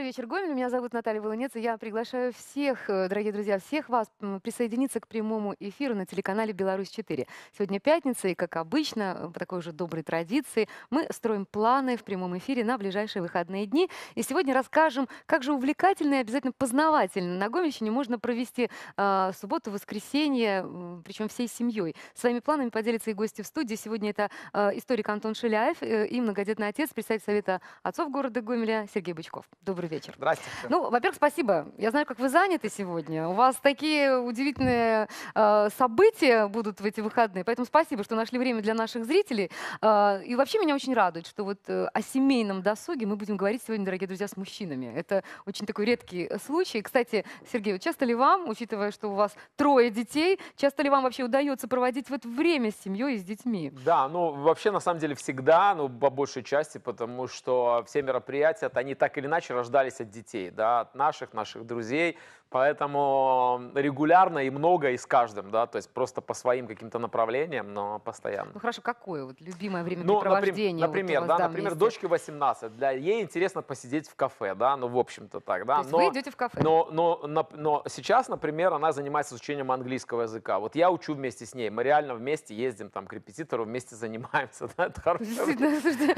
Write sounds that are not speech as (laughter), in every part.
Добрый вечер, Гомель. Меня зовут Наталья Волонец, и я приглашаю всех, э, дорогие друзья, всех вас присоединиться к прямому эфиру на телеканале «Беларусь-4». Сегодня пятница, и, как обычно, э, по такой же доброй традиции, мы строим планы в прямом эфире на ближайшие выходные дни. И сегодня расскажем, как же увлекательно и обязательно познавательно на Гомельщине можно провести э, субботу, воскресенье, причем всей семьей. Своими планами поделятся и гости в студии. Сегодня это э, историк Антон Шеляев э, и многодетный отец, председатель Совета отцов города Гомеля Сергей Бычков. Добрый вечер. Здравствуйте. Ну, во-первых, спасибо. Я знаю, как вы заняты сегодня. У вас такие удивительные э, события будут в эти выходные, поэтому спасибо, что нашли время для наших зрителей. Э, и вообще меня очень радует, что вот э, о семейном досуге мы будем говорить сегодня, дорогие друзья, с мужчинами. Это очень такой редкий э, случай. Кстати, Сергей, вот часто ли вам, учитывая, что у вас трое детей, часто ли вам вообще удается проводить вот время с семьей и с детьми? Да, ну вообще на самом деле всегда, ну по большей части, потому что все мероприятия, они так или иначе рождаются остались от детей, да, от наших, наших друзей. Поэтому регулярно и много, и с каждым, да, то есть просто по своим каким-то направлениям, но постоянно. Ну хорошо, какое вот любимое время ну, например, например, вот да, например, вместе. дочке 18, для ей интересно посидеть в кафе, да, ну в общем-то так, да. То есть но, вы идете в кафе. Но, но, но, но сейчас, например, она занимается изучением английского языка. Вот я учу вместе с ней, мы реально вместе ездим там к репетитору, вместе занимаемся, да, это хорошее,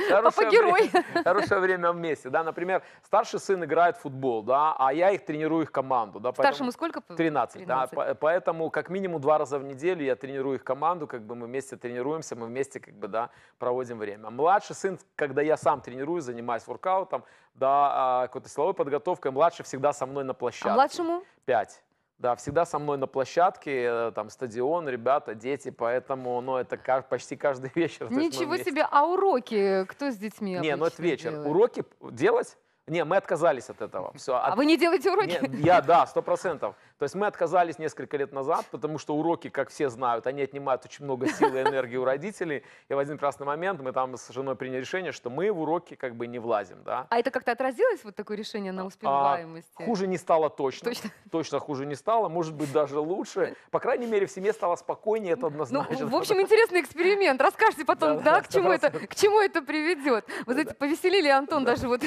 хорошее, время, хорошее время вместе, да. Например, старший сын играет в футбол, да, а я их тренирую их команду да, Старшему поэтому... сколько? 13, 13. Да, поэтому как минимум два раза в неделю я тренирую их команду, как бы мы вместе тренируемся, мы вместе как бы, да, проводим время. А младший сын, когда я сам тренируюсь, занимаюсь воркаутом, да, а, какой-то силовой подготовкой, младший всегда со мной на а площадке. А младшему? Пять. Да, всегда со мной на площадке, э, там стадион, ребята, дети, поэтому, ну, это почти каждый (laughs) вечер. Ничего себе, а уроки кто с детьми? Не, ну это вечер. Делает? Уроки делать не, мы отказались от этого. Все, а от... А вы не делаете уроки? Не, я, да, сто процентов. То есть мы отказались несколько лет назад, потому что уроки, как все знают, они отнимают очень много сил и энергии у родителей. И в один прекрасный момент мы там с женой приняли решение, что мы в уроки как бы не влазим, да. А это как-то отразилось, вот такое решение на а, успеваемости? А, хуже не стало точно. Точно? Точно хуже не стало, может быть, даже лучше. По крайней мере, в семье стало спокойнее, это однозначно. Ну, в общем, интересный эксперимент. Расскажите потом, да, да, да к, чему это, к чему это приведет. Вы знаете, повеселили, Антон, да. даже вот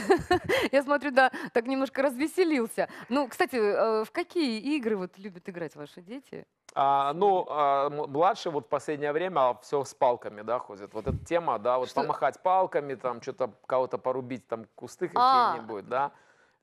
я смотрю, да, так немножко развеселился. Ну, кстати, э, в какие игры вот любят играть ваши дети? А, ну, а, младший вот в последнее время все с палками, да, ходит. Вот эта тема, да, вот что? помахать палками, там, что-то кого-то порубить, там, кусты а, какие-нибудь, да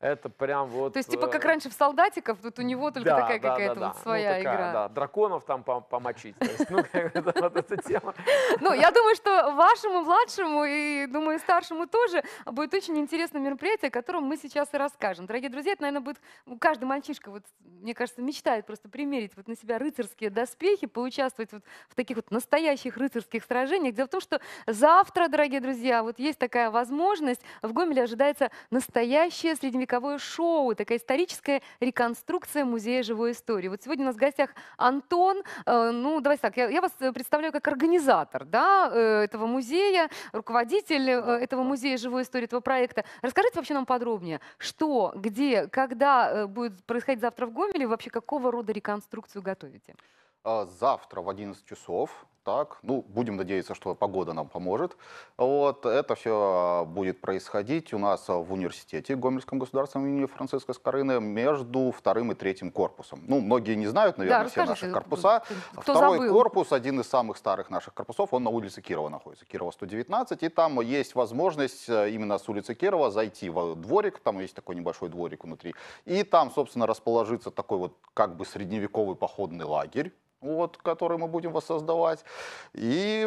это прям вот... То есть, типа, как э, раньше в «Солдатиков», тут у него только да, такая да, какая-то да, вот ну, своя ну, такая, игра. Да, драконов там помочить. ну, (laughs) вот эта тема. Ну, я думаю, что вашему младшему и, думаю, старшему тоже будет очень интересное мероприятие, о котором мы сейчас и расскажем. Дорогие друзья, это, наверное, будет... Ну, каждый мальчишка, вот, мне кажется, мечтает просто примерить вот на себя рыцарские доспехи, поучаствовать вот в таких вот настоящих рыцарских сражениях. Дело в том, что завтра, дорогие друзья, вот есть такая возможность. В Гомеле ожидается настоящее средневековое цирковое шоу, такая историческая реконструкция музея живой истории. Вот сегодня у нас в гостях Антон. Э, ну, давайте так, я, я вас э, представляю как организатор да, э, этого музея, руководитель этого музея живой истории, этого проекта. Расскажите вообще нам подробнее, что, где, когда будет происходить завтра в Гомеле, вообще какого рода реконструкцию готовите? А, завтра в 11 часов так. Ну, будем надеяться, что погода нам поможет. Вот, это все а, будет происходить у нас в университете Гомельском государственном имени Франциска Скорыны между вторым и третьим корпусом. Ну, многие не знают, наверное, да, все наши корпуса. Кто Второй забыл? корпус, один из самых старых наших корпусов, он на улице Кирова находится, Кирова 119, и там есть возможность э, именно с улицы Кирова зайти в дворик, там есть такой небольшой дворик внутри, и там, собственно, расположится такой вот как бы средневековый походный лагерь, вот, который мы будем воссоздавать, и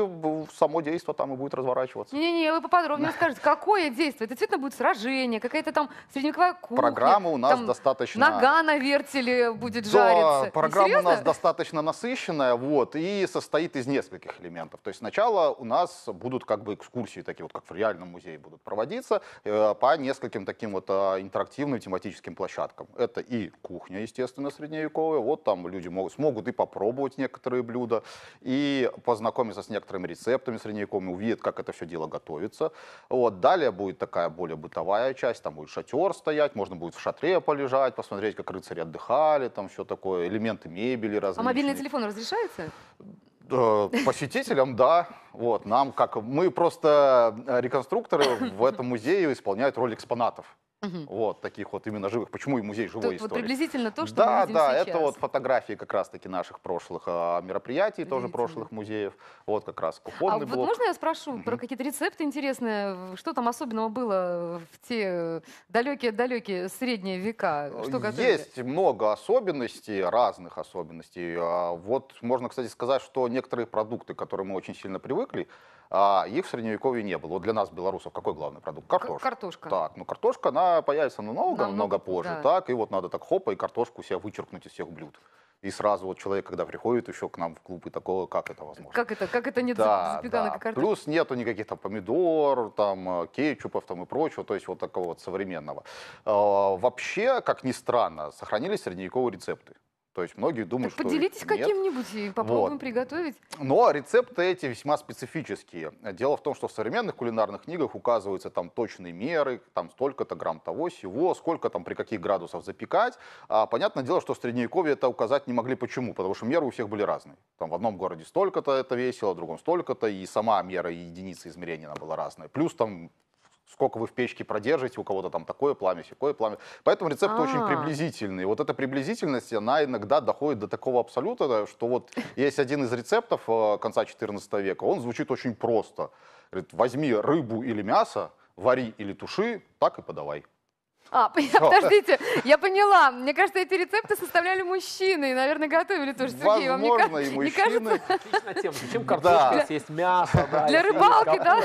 само действие там и будет разворачиваться. не не вы поподробнее расскажите, какое действие? Это действительно будет сражение, какая-то там средневековая кухня? Программа у нас там достаточно... Нога на вертеле будет да, жариться. программа Серьезно? у нас достаточно насыщенная, вот, и состоит из нескольких элементов. То есть сначала у нас будут как бы экскурсии, такие вот, как в реальном музее будут проводиться, э, по нескольким таким вот а, интерактивным тематическим площадкам. Это и кухня, естественно, средневековая, вот там люди могут, смогут и попробовать попробовать некоторые блюда и познакомиться с некоторыми рецептами средневековыми, увидит, как это все дело готовится. Вот. Далее будет такая более бытовая часть, там будет шатер стоять, можно будет в шатре полежать, посмотреть, как рыцари отдыхали, там все такое, элементы мебели различные. А мобильный телефон разрешается? Э, посетителям, да. Вот, нам как... Мы просто реконструкторы в этом музее исполняют роль экспонатов. Угу. Вот таких вот именно живых. Почему и музей живой Тут истории? Вот приблизительно то, что да, мы видим Да, да, это вот фотографии как раз-таки наших прошлых а, мероприятий, тоже прошлых музеев. Вот как раз а кухонный а блок. вот можно я спрошу угу. про какие-то рецепты интересные? Что там особенного было в те далекие-далекие средние века? Что Есть много особенностей, разных особенностей. А, вот можно, кстати, сказать, что некоторые продукты, к которым мы очень сильно привыкли, а их в средневековье не было. Вот для нас, белорусов, какой главный продукт? Картошка. Картошка. Так, ну картошка, она появится намного, намного, намного позже, да. так, и вот надо так хопа и картошку себя вычеркнуть из всех блюд. И сразу вот человек, когда приходит еще к нам в клуб, и такого, как это возможно? Как это? Как это не да, запеканок да. картошки? Плюс нету никаких там помидор, там э, кетчупов там и прочего, то есть вот такого вот современного. А, вообще, как ни странно, сохранились средневековые рецепты. То есть многие думают, так что поделитесь каким-нибудь и попробуем вот. приготовить. Но рецепты эти весьма специфические. Дело в том, что в современных кулинарных книгах указываются там точные меры, там столько-то грамм того, сего, сколько там при каких градусах запекать. А, понятное дело, что в средневековье это указать не могли. Почему? Потому что меры у всех были разные. Там в одном городе столько-то это весило, в другом столько-то, и сама мера и единица измерения она была разная. Плюс там сколько вы в печке продержите, у кого-то там такое пламя, такое пламя. Поэтому рецепт а -а -а. очень приблизительный. Вот эта приблизительность, она иногда доходит до такого абсолюта, что вот есть один из рецептов э, конца 14 века, он звучит очень просто. Говорит, возьми рыбу или мясо, вари или туши, так и подавай. А, (laughs) подождите, я поняла. Мне кажется, эти рецепты составляли мужчины и, наверное, готовили тоже. Сергей, вам не, кажется? и (laughs) не кажется? Отличная тема. Чем картошка, да. есть мясо. Да, Для рыбалки, да?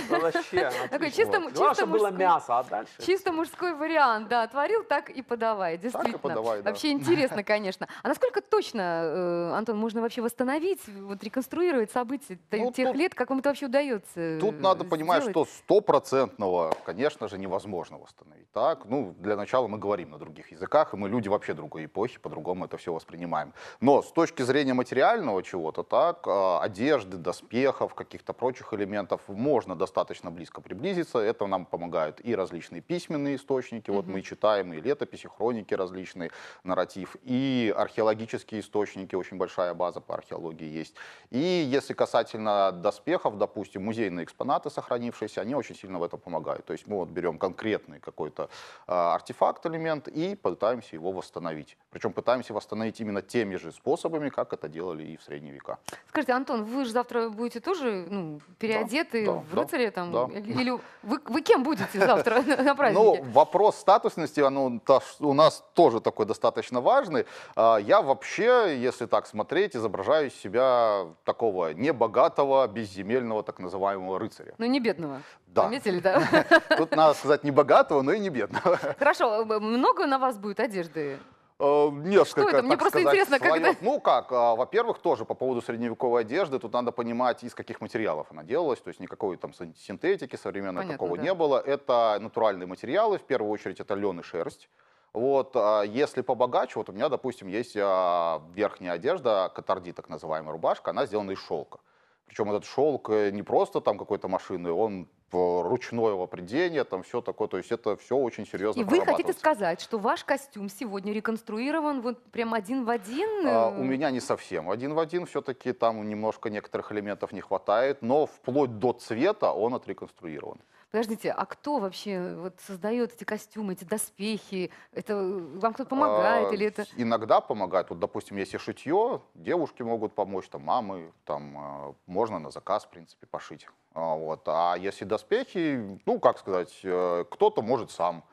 Такой чисто, вот. чисто мужской, было мясо, а дальше? (laughs) Чисто мужской вариант, да. Творил, так и подавай, действительно. Так и подавай, да. Вообще интересно, конечно. А насколько точно, э, Антон, можно вообще восстановить, вот реконструировать события ну, тех тут, лет, как вам это вообще удается Тут надо э, понимать, что стопроцентного, конечно же, невозможно восстановить. Так, ну, для для начала мы говорим на других языках, и мы люди вообще другой эпохи, по-другому это все воспринимаем. Но с точки зрения материального чего-то, так, э, одежды, доспехов, каких-то прочих элементов, можно достаточно близко приблизиться. Это нам помогают и различные письменные источники, mm-hmm. вот мы читаем и летописи, хроники различные, нарратив, и археологические источники, очень большая база по археологии есть. И если касательно доспехов, допустим, музейные экспонаты сохранившиеся, они очень сильно в этом помогают. То есть мы вот берем конкретный какой-то э, артефакт, элемент, и пытаемся его восстановить. Причем пытаемся восстановить именно теми же способами, как это делали и в средние века. Скажите, Антон, вы же завтра будете тоже ну, переодеты да, да, в рыцаре да, там? Да. Или вы, вы кем будете завтра (laughs) на ну, празднике? Ну, вопрос статусности оно, у нас тоже такой достаточно важный. А, я вообще, если так смотреть, изображаю себя такого небогатого, безземельного так называемого рыцаря. Ну, не бедного. Да. Заметили, да? (laughs) Тут надо сказать не богатого, но и не бедного. Хорошо, э, много на вас будет одежды? Э, несколько, Что это? Мне просто сказать, интересно, слоев. Ну как, а, во-первых, тоже по поводу средневековой одежды, тут надо понимать, из каких материалов она делалась, то есть никакой там синтетики современной Понятно, такого да. не было. Это натуральные материалы, в первую очередь это лен и шерсть. Вот, а, если побогаче, вот у меня, допустим, есть а, верхняя одежда, катарди, так называемая рубашка, она сделана из шелка. Причем этот шелк э, не просто там какой-то машины, он Типа, ручного придения, там все такое, то есть это все очень серьезно И вы хотите сказать, что ваш костюм сегодня реконструирован вот прям один в один? А, э? у меня не совсем один в один, все-таки там немножко некоторых элементов не хватает, но вплоть до цвета он отреконструирован. Подождите, а кто вообще э, вот создает эти костюмы, эти доспехи? Это э, вам кто-то а, помогает а, или это? Иногда помогает. Вот, допустим, если шитье, девушки могут помочь, там мамы, там можно на заказ, в принципе, пошить. А, вот. А если доспехи, ну, как сказать, э, кто-то может сам,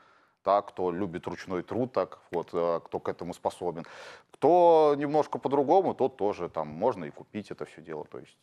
да, кто любит ручной труд, так вот, э, кто к этому способен. Кто немножко по-другому, тот тоже там можно и купить это все дело, то есть.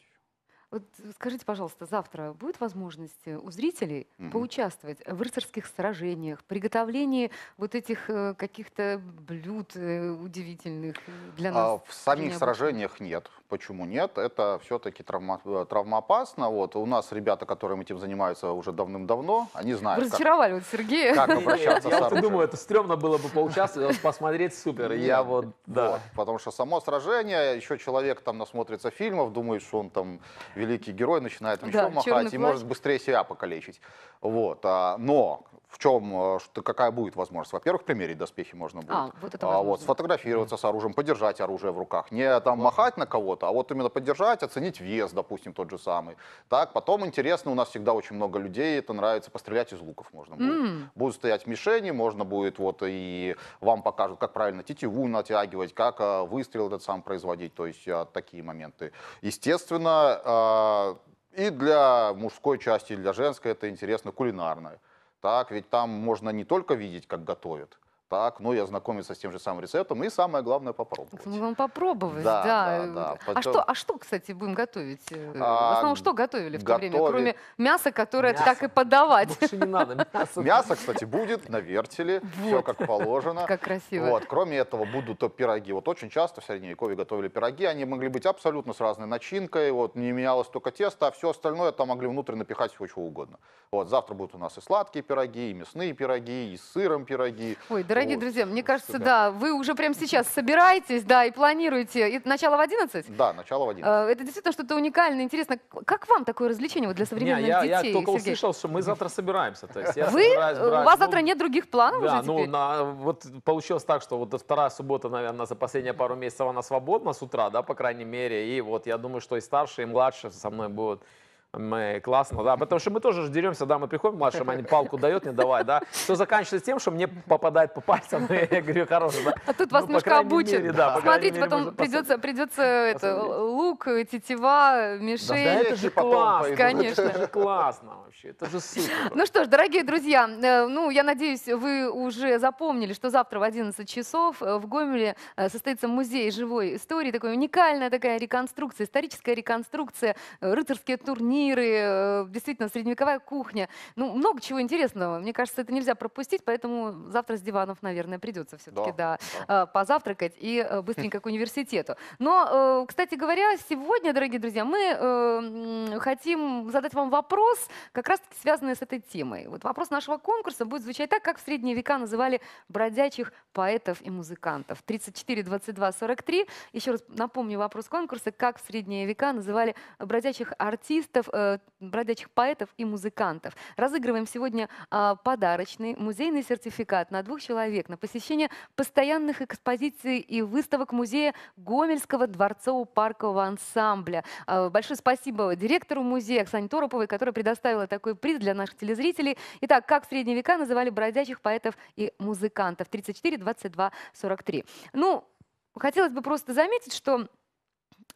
Вот скажите, пожалуйста, завтра будет возможность э, у зрителей угу. поучаствовать в рыцарских сражениях, приготовлении вот этих каких-то блюд удивительных для а нас? А, в самих сражениях нет. Почему нет? Это все-таки травма, э, травмоопасно. Вот. У нас ребята, которым этим занимаются уже давным-давно, они знают. Вы разочаровали вот Сергея. Как обращаться Я вот думаю, это стрёмно было бы поучаствовать, а посмотреть супер. Я вот, да. Потому что само сражение, еще человек там насмотрится фильмов, думает, что он там великий герой, начинает мечом махать и может быстрее себя покалечить. Вот. А, но в чем, что, э, какая будет возможность? Во-первых, примерить доспехи можно будет. А, вот это а, вот, сфотографироваться mm. с оружием, подержать оружие в руках. Не там вот. махать на кого-то, а вот именно поддержать, оценить вес, допустим, тот же самый. Так, потом интересно, у нас всегда очень много людей, это нравится, пострелять из луков можно будет. Mm. Будут стоять мишени, можно будет вот и вам покажут, как правильно тетиву натягивать, как э, выстрел этот сам производить, то есть э, такие моменты. Естественно, и для мужской части, и для женской это интересно кулинарное. Так, ведь там можно не только видеть, как готовят, так, ну, я знакомиться с тем же самым рецептом, и самое главное попробовать. Ну, вам попробовать, да. да. да, да. А, что, а что, кстати, будем готовить? Э, а, в основном, что готовили в то время, кроме мяса, которое мясо. так и подавать? Больше не надо (laughs) мясо. Мясо, кстати, будет на вертеле, вот. все как положено. (laughs) Как красиво. Вот. Кроме этого, будут пироги. Вот очень часто в Средневековье готовили пироги, они могли быть абсолютно с разной начинкой, вот, не менялось только тесто, а все остальное там могли внутрь напихать все чего угодно. Вот, завтра будут у нас и сладкие пироги, и мясные пироги, и с сыром пироги. Ой, да Дорогие друзья, мне кажется, да, вы уже прямо сейчас собираетесь, да, и планируете. И начало в 11? Да, начало в 11. Э, это действительно что-то уникальное, интересно. Как вам такое развлечение вот для современных Не, я, детей, Я только Сергей? услышал, что мы завтра собираемся. То есть я вы? Брать, У вас ну, завтра нет других планов да, уже ну, теперь? ну, на, вот получилось так, что вот вторая суббота, наверное, за последние пару месяцев она свободна с утра, да, по крайней мере. И вот я думаю, что и старшие, и младшие со мной будут мы классно, да, потому что мы тоже деремся, да, мы приходим, Маша мне палку дает, не давай, да. Все заканчивается тем, что мне попадает по пальцам, и (laughs) я говорю, хорошо. да. А тут вас ну, немножко обучат. Мере, да, Смотрите, мере, потом придется, придется это, лук, тетива, мишень. Да, да это же класс, конечно. Это же классно вообще, это же супер. Ну что ж, дорогие друзья, э, ну, я надеюсь, вы уже запомнили, что завтра в 11 часов э, в Гомеле э, состоится музей живой истории, такой уникальная такая реконструкция, историческая реконструкция, рыцарские турниры, сувениры, э, действительно, средневековая кухня. Ну, много чего интересного. Мне кажется, это нельзя пропустить, поэтому завтра с диванов, наверное, придется все-таки да, да, да. Э, позавтракать и э, быстренько к университету. Но, кстати говоря, сегодня, дорогие друзья, мы хотим задать вам вопрос, как раз-таки связанный с этой темой. Вот вопрос нашего конкурса будет звучать так, как в средние века называли бродячих поэтов и музыкантов. 34, 22, 43. Еще раз напомню вопрос конкурса, как в средние века называли бродячих артистов, э, бродячих поэтов и музыкантов. Разыгрываем сегодня э, подарочный музейный сертификат на двух человек на посещение постоянных экспозиций и выставок музея Гомельского дворцово-паркового ансамбля. Э, а, большое спасибо директору музея Оксане Тороповой, которая предоставила такой приз для наших телезрителей. Итак, как в средние века называли бродячих поэтов и музыкантов? 34, 22, 43. Ну, хотелось бы просто заметить, что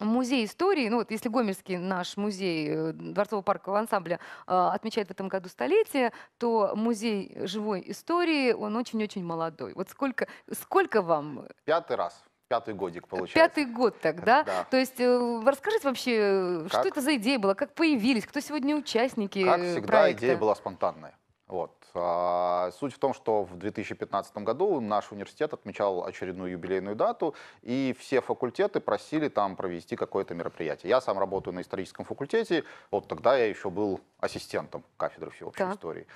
Музей истории, ну вот если Гомельский наш музей э, дворцово-паркового ансамбля а, отмечает в этом году столетие, то музей живой истории, он очень-очень молодой. Вот сколько, сколько вам? Пятый раз. Пятый годик получается. Пятый год тогда. Да. То есть э, расскажите вообще, как? что это за идея была, как появились, кто сегодня участники Как э, всегда проекта? идея была спонтанная. Вот. А, суть в том, что в 2015 году наш университет отмечал очередную юбилейную дату, и все факультеты просили там провести какое-то мероприятие. Я сам работаю на историческом факультете, вот тогда я еще был ассистентом кафедры всеобщей да. истории.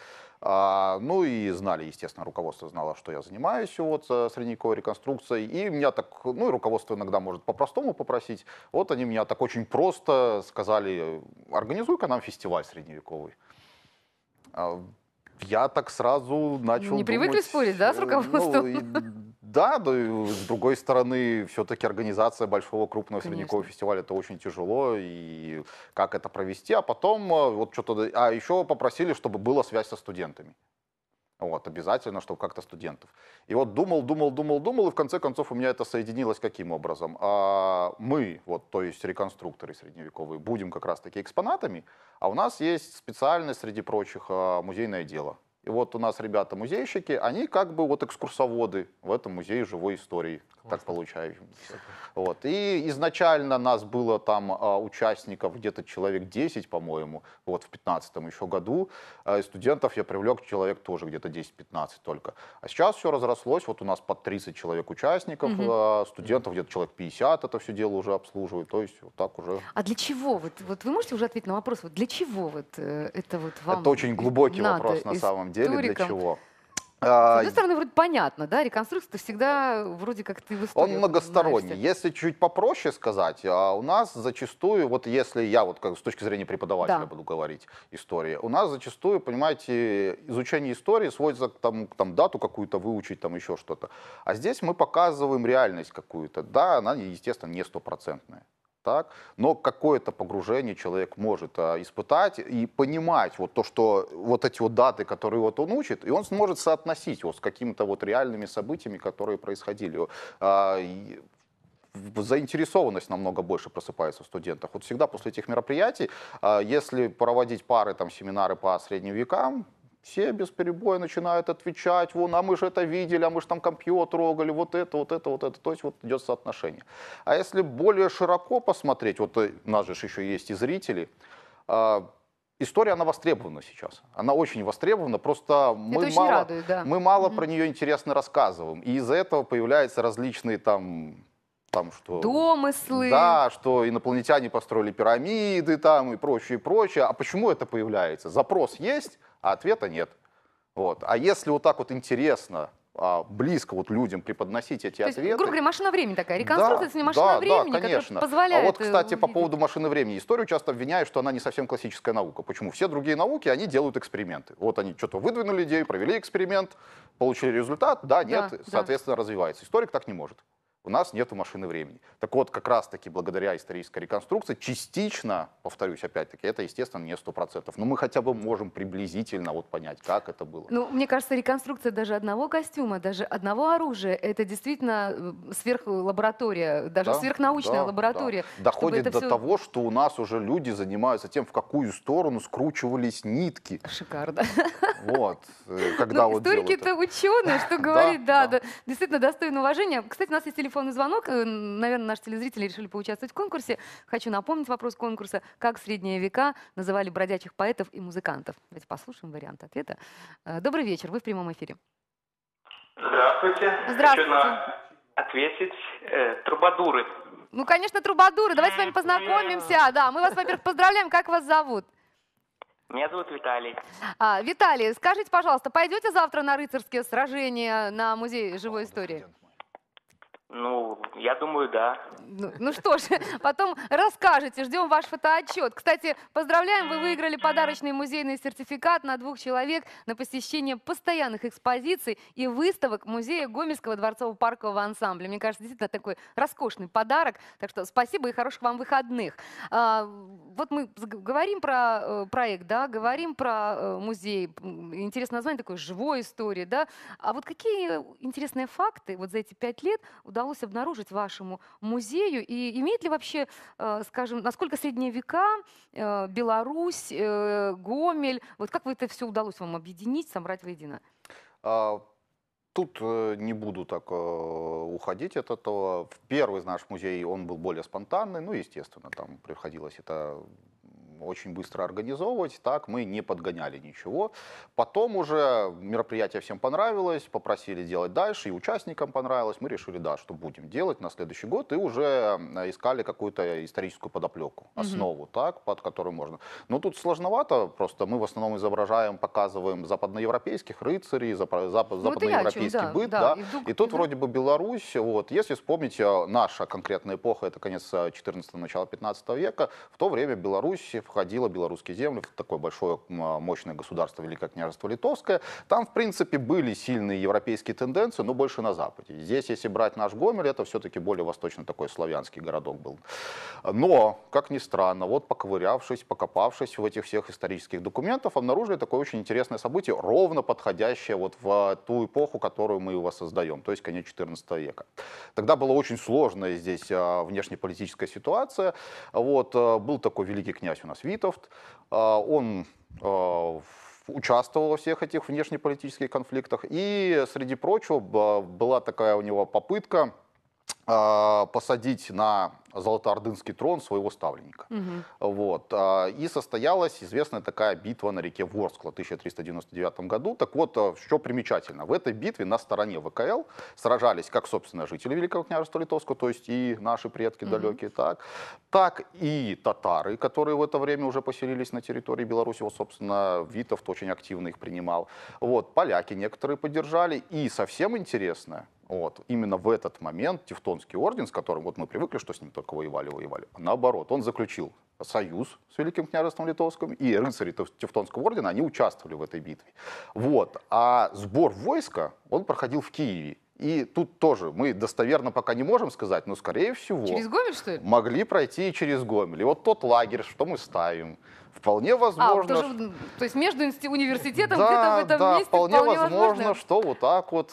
А, ну и знали, естественно, руководство знало, что я занимаюсь вот э, средневековой реконструкцией. И меня так, ну и руководство иногда может по-простому попросить. Вот они меня так очень просто сказали, организуй-ка нам фестиваль средневековый. А, я так сразу начал Не привыкли думать, спорить, да, с э, руководством? Ну, да, да, с другой стороны, все-таки организация большого крупного Конечно. средневекового фестиваля это очень тяжело, и как это провести, а потом э, вот что-то, а еще попросили, чтобы была связь со студентами. Вот, обязательно, чтобы как-то студентов. И вот думал, думал, думал, думал, и в конце концов у меня это соединилось каким образом? А мы, вот, то есть реконструкторы средневековые, будем как раз-таки экспонатами, а у нас есть специальность, среди прочих, а, музейное дело. И вот у нас ребята-музейщики, они как бы вот экскурсоводы в этом музее живой истории, Классно. так получается. Вот. И изначально нас было там а, участников где-то человек 10, по-моему, вот в 15 еще году. А, студентов я привлек человек тоже где-то 10-15 только. А сейчас все разрослось, вот у нас под 30 человек участников, угу. а, студентов где-то человек 50 это все дело уже обслуживают, то есть вот так уже. А для чего? Вот, вот вы можете уже ответить на вопрос, вот для чего вот э, это вот вам Это очень глубокий надо вопрос на самом деле самом деле Туриком. для чего. С одной а, стороны, вроде понятно, да, реконструкция всегда вроде как ты выступил. Он многосторонний. Знаешь, если чуть попроще сказать, а у нас зачастую, вот если я вот как с точки зрения преподавателя да. буду говорить истории, у нас зачастую, понимаете, изучение истории сводится к тому, там, дату какую-то выучить, там еще что-то. А здесь мы показываем реальность какую-то. Да, она, естественно, не стопроцентная так? Но какое-то погружение человек может а, испытать и понимать вот то, что вот эти вот даты, которые вот он учит, и он сможет соотносить вот с какими-то вот реальными событиями, которые происходили. А, и заинтересованность намного больше просыпается у студентов. Вот всегда после этих мероприятий, а, если проводить пары, там, семинары по средним векам, все без перебоя начинают отвечать, вон, а мы же это видели, а мы же там компьютер трогали, вот это, вот это, вот это. То есть вот идет соотношение. А если более широко посмотреть, вот э, у нас же еще есть и зрители, а, история, она востребована сейчас. Она очень востребована, просто мы мало, радует, да. мы мало mm-hmm. про нее интересно рассказываем. И из-за этого появляются различные там там, что... Домыслы. Да, что инопланетяне построили пирамиды там и прочее, и прочее. А почему это появляется? Запрос есть, а ответа нет. Вот. А если вот так вот интересно, а, близко вот людям преподносить эти То ответы. Есть, грубо говоря, машина времени такая. Реконструкция да, это машина да, времени, да, конечно. позволяет. А вот, э, кстати, увидеть. по поводу машины времени. Историю часто обвиняют, что она не совсем классическая наука. Почему? Все другие науки, они делают эксперименты. Вот они что-то выдвинули идею, провели эксперимент, получили результат, да, нет, да, соответственно, да. развивается. Историк так не может у нас нет машины времени. Так вот, как раз-таки благодаря исторической реконструкции, частично, повторюсь опять-таки, это, естественно, не сто процентов, но мы хотя бы можем приблизительно вот понять, как это было. Ну, мне кажется, реконструкция даже одного костюма, даже одного оружия, это действительно э, сверхлаборатория, даже да, сверхнаучная да, лаборатория. Да. Доходит до все... того, что у нас уже люди занимаются тем, в какую сторону скручивались нитки. Шикарно. (laughs) Вот. Э, когда ну, вот историки-то ученые, что (laughs) говорит, да, да, действительно достойно уважения. Кстати, у нас есть телефон телефонный звонок. Э, Наверное, наши телезрители решили поучаствовать в конкурсе. Хочу напомнить вопрос конкурса. Как в средние века называли бродячих поэтов и музыкантов? Давайте послушаем вариант ответа. Э, Добрый вечер, вы в прямом эфире. Здравствуйте. Здравствуйте. Хочу ответить. Э, трубадуры. Ну, конечно, трубадуры. Давайте с вами познакомимся. Да, мы вас, во-первых, поздравляем. Как вас зовут? Меня зовут Виталий. А, Виталий, скажите, пожалуйста, пойдете завтра на рыцарские сражения на музей живой истории? Господин. Ну, я думаю, да. Ну, ну что ж, (laughs) потом расскажете, ждем ваш фотоотчет. Кстати, поздравляем, вы выиграли подарочный музейный сертификат на двух человек на посещение постоянных экспозиций и выставок музея Гомельского дворцово-паркового ансамбля. Мне кажется, действительно такой роскошный подарок. Так что спасибо и хороших вам выходных. А, вот мы говорим про э, проект, да, говорим про э, музей. Интересное название такое «Живой история», да. А вот какие интересные факты вот за эти пять лет удалось удалось обнаружить вашему музею? И имеет ли вообще, э, скажем, насколько средние века, э, Беларусь, э, Гомель, вот как вы это все удалось вам объединить, собрать воедино? А, тут не буду так уходить от этого. В первый наш музей он был более спонтанный, ну, естественно, там приходилось это очень быстро организовывать, так мы не подгоняли ничего. Потом уже мероприятие всем понравилось, попросили делать дальше, и участникам понравилось, мы решили, да, что будем делать на следующий год, и уже э, искали какую-то историческую подоплеку, основу, угу. так, под которую можно. Но тут сложновато, просто мы в основном изображаем, показываем западноевропейских рыцарей, зап ну, западноевропейский быт, да, да. И, вдруг, и тут да. вроде бы Беларусь, вот, если вспомнить э, наша конкретная эпоха, это конец 14 э, начало 15 века, в то время Беларусь входило белорусские земли, в такое большое а, мощное государство Великое княжество Литовское. Там, в принципе, были сильные европейские тенденции, но больше на Западе. Здесь, если брать наш Гомель, это все-таки более восточно такой славянский городок был. Но, как ни странно, вот поковырявшись, покопавшись в этих всех исторических документах, обнаружили такое очень интересное событие, ровно подходящее вот в а, ту эпоху, которую мы воссоздаем, то есть конец 14 века. Тогда была очень сложная здесь а, внешнеполитическая ситуация. Вот, был такой великий князь у нас Свитовт. А, он а, участвовал во всех этих внешнеполитических конфликтах. И, среди прочего, была такая у него попытка а, посадить на золотоордынский трон своего ставленника. Угу. Вот. А, и состоялась известная такая битва на реке Ворскла в 1399 году. Так вот, что а, примечательно, в этой битве на стороне ВКЛ сражались как, собственно, жители Великого княжества Литовского, то есть и наши предки угу. далекие, так, так и татары, которые в это время уже поселились на территории Беларуси. Вот, собственно, Витовт очень активно их принимал. Вот, поляки некоторые поддержали. И совсем интересно, вот. Именно в этот момент Тевтонский орден, с которым вот мы привыкли, что с ним только воевали, воевали, наоборот, он заключил союз с Великим княжеством Литовским, и рыцари Тевтонского ордена, они участвовали в этой битве. Вот. А сбор войска, он проходил в Киеве. И тут тоже мы достоверно пока не можем сказать, но, скорее всего... Через Гомель, что ли? Могли пройти и через Гомель. И вот тот лагерь, что мы ставим, вполне возможно... А, тоже, то есть между университетом да, где-то в этом да, месте вполне, вполне возможно, возможно, что вот так вот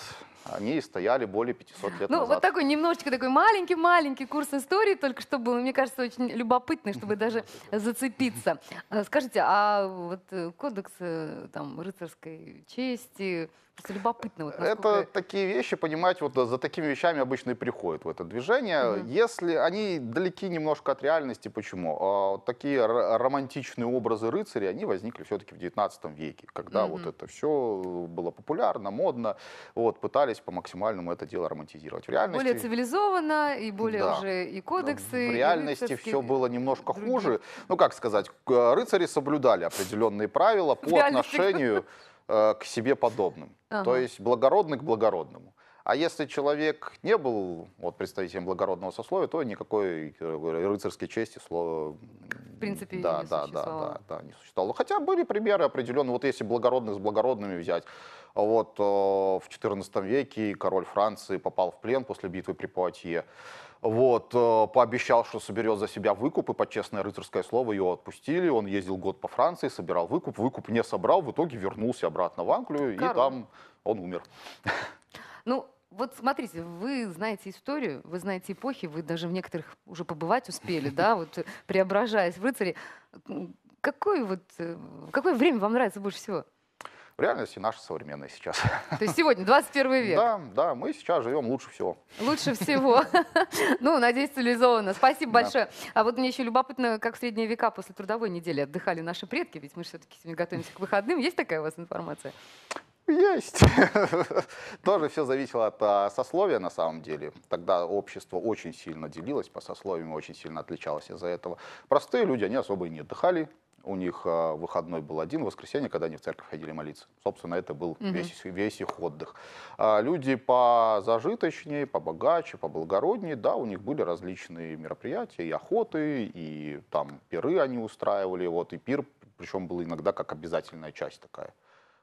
они стояли более 500 лет ну, назад. Ну, вот такой немножечко такой маленький-маленький курс истории, только что был, ну, мне кажется, очень любопытный, чтобы (laughs) даже зацепиться. Э, скажите, а вот э, кодекс э, там, рыцарской чести, Просто любопытно. Вот насколько... Это такие вещи, понимаете, вот э, за такими вещами обычно и приходят в это движение. Угу. Если они далеки немножко от реальности, почему? А такие романтичные образы рыцарей, они возникли все-таки в 19 веке, когда угу. вот это все было популярно, модно, вот, пытались по максимальному это дело романтизировать. В реальности... Более цивилизованно и более да. уже и кодексы. В реальности рыцарские... все было немножко другие. хуже. Ну, как сказать, э, рыцари соблюдали определенные правила по отношению... Э, к себе подобным. Ага. То есть благородный к благородному. А если человек не был вот, представителем благородного сословия, то никакой э, рыцарской чести слово В принципе, да, не да, существовало. Да, да, да, не существовало. Хотя были примеры определенные. Вот если благородных с благородными взять, вот э, в XIV веке король Франции попал в плен после битвы при Пуатье вот, э, пообещал, что соберет за себя выкуп, и под честное рыцарское слово его отпустили. Он ездил год по Франции, собирал выкуп, выкуп не собрал, в итоге вернулся обратно в Англию, Король. и там он умер. Ну, вот смотрите, вы знаете историю, вы знаете эпохи, вы даже в некоторых уже побывать успели, да, вот преображаясь в рыцаре. Какое, вот, э, какое время вам нравится больше всего? в реальности наша современная сейчас. То есть сегодня 21 век. Да, да, мы сейчас живем лучше всего. Лучше всего. (laughs) Ну, надеюсь, цивилизованно. Спасибо большое. А вот мне еще любопытно, как в средние века после трудовой недели отдыхали наши предки, ведь мы все-таки сегодня готовимся к выходным. Есть такая у вас информация? Есть. (laughs) Тоже все зависело от а, сословия, на самом деле. Тогда общество очень сильно делилось по сословиям, очень сильно отличалось из-за этого. Простые люди, они особо и не отдыхали, у них а, выходной был один, воскресенье, когда они в церковь ходили молиться. Собственно, это был угу. весь, весь их отдых. А люди позажиточнее, побогаче, поблагороднее, да, у них были различные мероприятия, и охоты, и там пиры они устраивали, вот, и пир, причем был иногда как обязательная часть такая.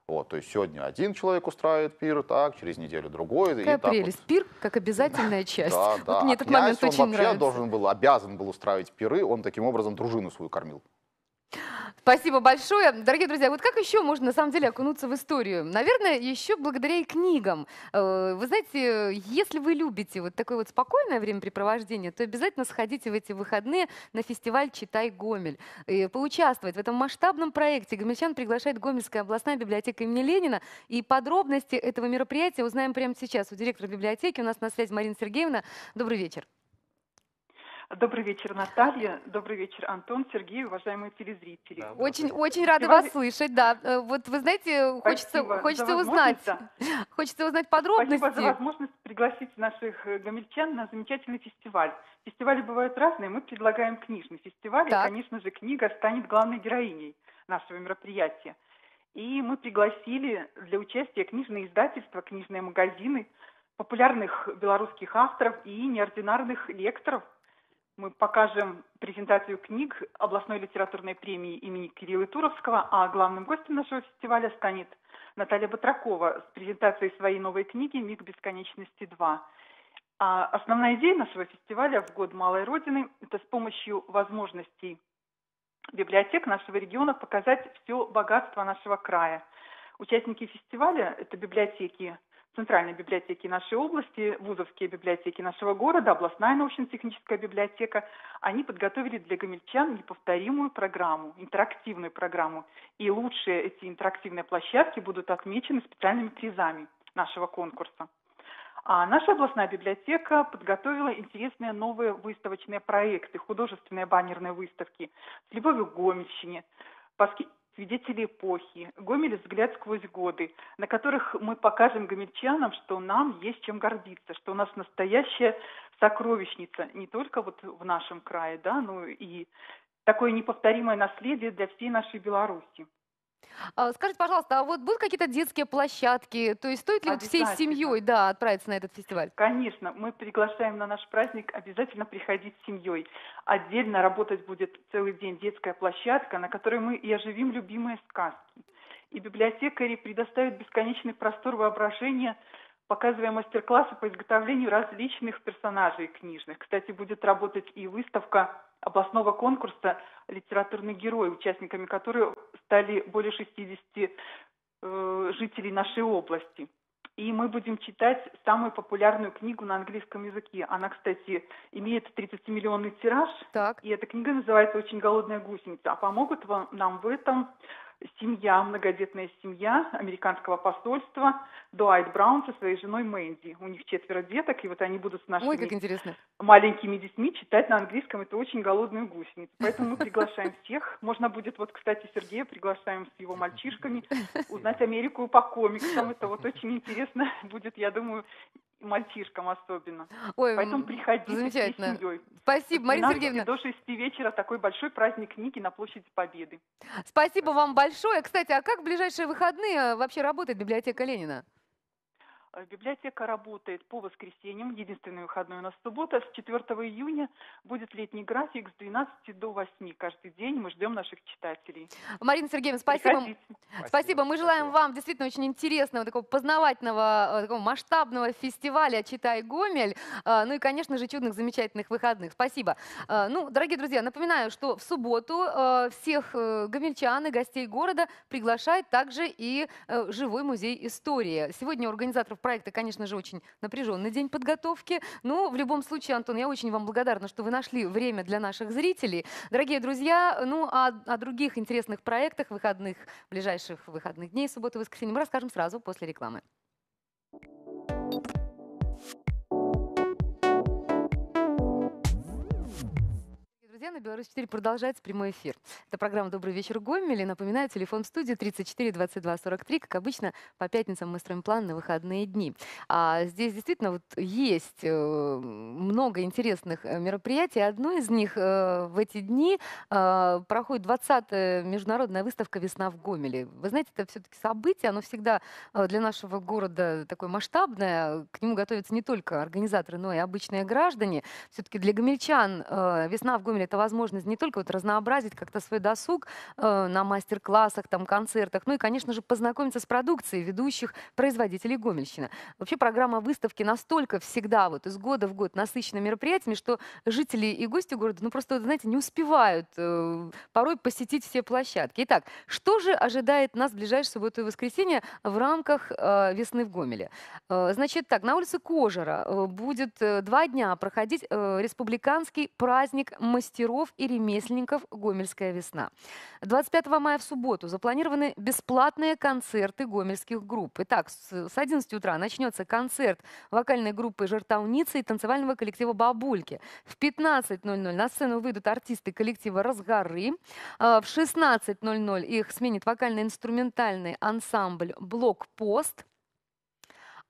Вот, то есть сегодня один человек устраивает пир, так, через неделю другой. Какая и прелесть. Вот. Пир как обязательная часть. Да, да. мне этот князь, момент он очень вообще нравится. должен был, обязан был устраивать пиры, он таким образом дружину свою кормил. Спасибо большое. Дорогие друзья, вот как еще можно на самом деле окунуться в историю? Наверное, еще благодаря и книгам. Э, вы знаете, если вы любите вот такое вот спокойное времяпрепровождение, то обязательно сходите в эти выходные на фестиваль «Читай Гомель». И поучаствовать в этом масштабном проекте гомельчан приглашает Гомельская областная библиотека имени Ленина. И подробности этого мероприятия узнаем прямо сейчас у директора библиотеки. У нас на связи Марина Сергеевна. Добрый вечер. Добрый вечер, Наталья. Добрый вечер, Антон, Сергей, уважаемые телезрители. Да, очень, очень рада вас слышать. Да, э, вот вы знаете, хочется, хочется узнать, (laughs) хочется узнать подробности. Спасибо за возможность пригласить наших э, гомельчан на замечательный фестиваль. Фестивали бывают разные. Мы предлагаем книжный фестиваль, так. и, конечно же, книга станет главной героиней нашего мероприятия. И мы пригласили для участия книжные издательства, книжные магазины, популярных белорусских авторов и неординарных лекторов – мы покажем презентацию книг областной литературной премии имени Кирилла Туровского, а главным гостем нашего фестиваля станет Наталья Батракова с презентацией своей новой книги «Миг бесконечности 2». А основная идея нашего фестиваля в год Малой Родины – это с помощью возможностей библиотек нашего региона показать все богатство нашего края. Участники фестиваля – это библиотеки Центральной библиотеки нашей области, вузовские библиотеки нашего города, областная научно-техническая библиотека, они подготовили для гомельчан неповторимую программу, интерактивную программу. И лучшие эти интерактивные площадки будут отмечены специальными призами нашего конкурса. А наша областная библиотека подготовила интересные новые выставочные проекты, художественные баннерные выставки в любовью к Гомельщине, свидетели эпохи, Гомель «Взгляд сквозь годы», на которых мы покажем гомельчанам, что нам есть чем гордиться, что у нас настоящая сокровищница не только вот в нашем крае, да, но и такое неповторимое наследие для всей нашей Беларуси. А, скажите, пожалуйста, а вот будут какие-то детские площадки? То есть стоит ли вот всей семьей да, отправиться на этот фестиваль? Конечно, мы приглашаем на наш праздник обязательно приходить с семьей. Отдельно работать будет целый день детская площадка, на которой мы и оживим любимые сказки. И библиотекари предоставят бесконечный простор воображения, показывая мастер-классы по изготовлению различных персонажей книжных. Кстати, будет работать и выставка областного конкурса «Литературный герой», участниками которого стали более 60 э, жителей нашей области. И мы будем читать самую популярную книгу на английском языке. Она, кстати, имеет 30-миллионный тираж. Так. И эта книга называется «Очень голодная гусеница». А помогут вам, нам в этом семья, многодетная семья американского посольства, Дуайт Браун со своей женой Мэнди. У них четверо деток, и вот они будут с нашими Ой, как интересно. маленькими детьми читать на английском. Это очень голодную гусеницу. Поэтому мы приглашаем всех. Можно будет, вот, кстати, Сергея приглашаем с его мальчишками узнать Америку по комиксам. Это вот очень интересно (laughs) будет, я думаю, мальчишкам особенно. Ой, Поэтому приходите замечательно. всей семьей. Спасибо, Марина Сергеевна. До шести вечера такой большой праздник книги на площади Победы. Спасибо вам большое. Кстати, а как в ближайшие выходные э, вообще работает библиотека Ленина? Э, библиотека работает по воскресеньям, единственный выходной у нас суббота. С 4 июня будет летний график с 12 до 8 каждый день. Мы ждем наших читателей. Марина Сергеевна, спасибо. Спасибо. спасибо. Мы желаем спасибо. вам действительно очень интересного, такого познавательного, э, такого масштабного фестиваля «Читай Гомель». Э, ну и, конечно же, чудных, замечательных выходных. Спасибо. Ну, дорогие друзья, напоминаю, что в субботу всех гомельчан и гостей города приглашает также и живой музей истории. Сегодня у организаторов проекта, конечно же, очень напряженный день подготовки. Но ну, в любом случае, Антон, я очень вам благодарна, что вы нашли время для наших зрителей. Дорогие друзья, ну а о других интересных проектах выходных, ближайших выходных дней, субботы и воскресенье, мы расскажем сразу после рекламы. Thank you друзья, на Беларусь 4 продолжается прямой эфир. Это программа «Добрый вечер, Гомель». напоминаю, телефон в студии 34 22 43. Как обычно, по пятницам мы строим план на выходные дни. А здесь действительно вот есть э, много интересных э, мероприятий. Одно из них э, в эти дни проходит 20 международная выставка «Весна в Гомеле». Вы знаете, это все-таки событие, оно всегда для нашего города такое масштабное. К нему готовятся не только организаторы, но и обычные граждане. Все-таки для гомельчан весна в Гомеле – это это возможность не только вот разнообразить как-то свой досуг э, на мастер-классах, там, концертах, ну и, конечно же, познакомиться с продукцией ведущих производителей Гомельщины. Вообще программа выставки настолько всегда вот из года в год насыщена мероприятиями, что жители и гости города, ну просто, знаете, не успевают э, порой посетить все площадки. Итак, что же ожидает нас в ближайшую субботу и воскресенье в рамках э, весны в Гомеле? Э, значит так, на улице Кожера э, будет э, два дня проходить э, республиканский праздник мастеров мастеров и ремесленников «Гомельская весна». 25 мая в субботу запланированы бесплатные концерты гомельских групп. Итак, с 11 утра начнется концерт вокальной группы «Жертовницы» и танцевального коллектива «Бабульки». В 15.00 на сцену выйдут артисты коллектива «Разгоры». А, в 16.00 их сменит вокально-инструментальный ансамбль «Блокпост».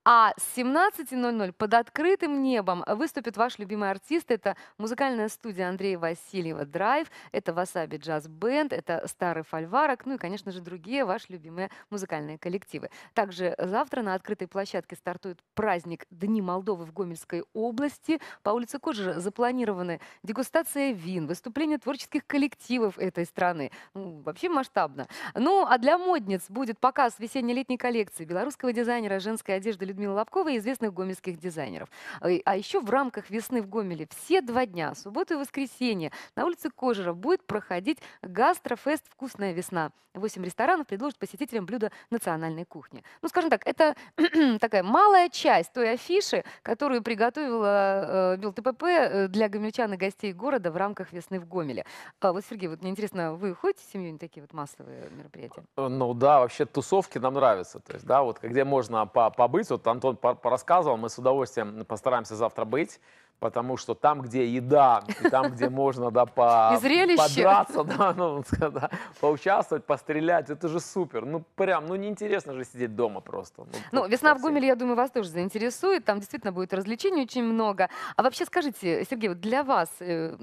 А с 17.00 под открытым небом выступит ваш любимый артист. Это музыкальная студия Андрея Васильева «Драйв», это «Васаби Джаз Бенд», это «Старый фольварок», ну и, конечно же, другие ваши любимые музыкальные коллективы. Также завтра на открытой площадке стартует праздник «Дни Молдовы» в Гомельской области. По улице Кожера запланированы дегустация вин, выступление творческих коллективов этой страны. Ну, вообще масштабно. Ну, а для модниц будет показ весенне-летней коллекции белорусского дизайнера женской одежды Людмилы Лобковой, известных гомельских дизайнеров. Э, а еще в рамках весны в Гомеле все два дня, субботу и воскресенье, на улице Кожера будет проходить гастрофест «Вкусная весна». Восемь ресторанов предложат посетителям блюда национальной кухни. Ну, скажем так, это (clears throat) такая малая часть той афиши, которую приготовила э, БелТПП э, для гомельчан и гостей города в рамках весны в Гомеле. А вот, Сергей, вот мне интересно, вы ходите с семьей на такие вот массовые мероприятия? Э, ну да, вообще тусовки нам нравятся. То есть, да, вот где можно побыть, вот что Антон порассказывал, мы с удовольствием постараемся завтра быть, потому что там, где еда, и там, где (laughs) можно да, по... подраться, да, ну, (laughs) да, поучаствовать, пострелять, это же супер. Ну, прям, ну, неинтересно же сидеть дома просто. Ну, ну весна в Гомеле, я думаю, вас тоже заинтересует. Там действительно будет развлечений очень много. А вообще скажите, Сергей, вот для вас, э,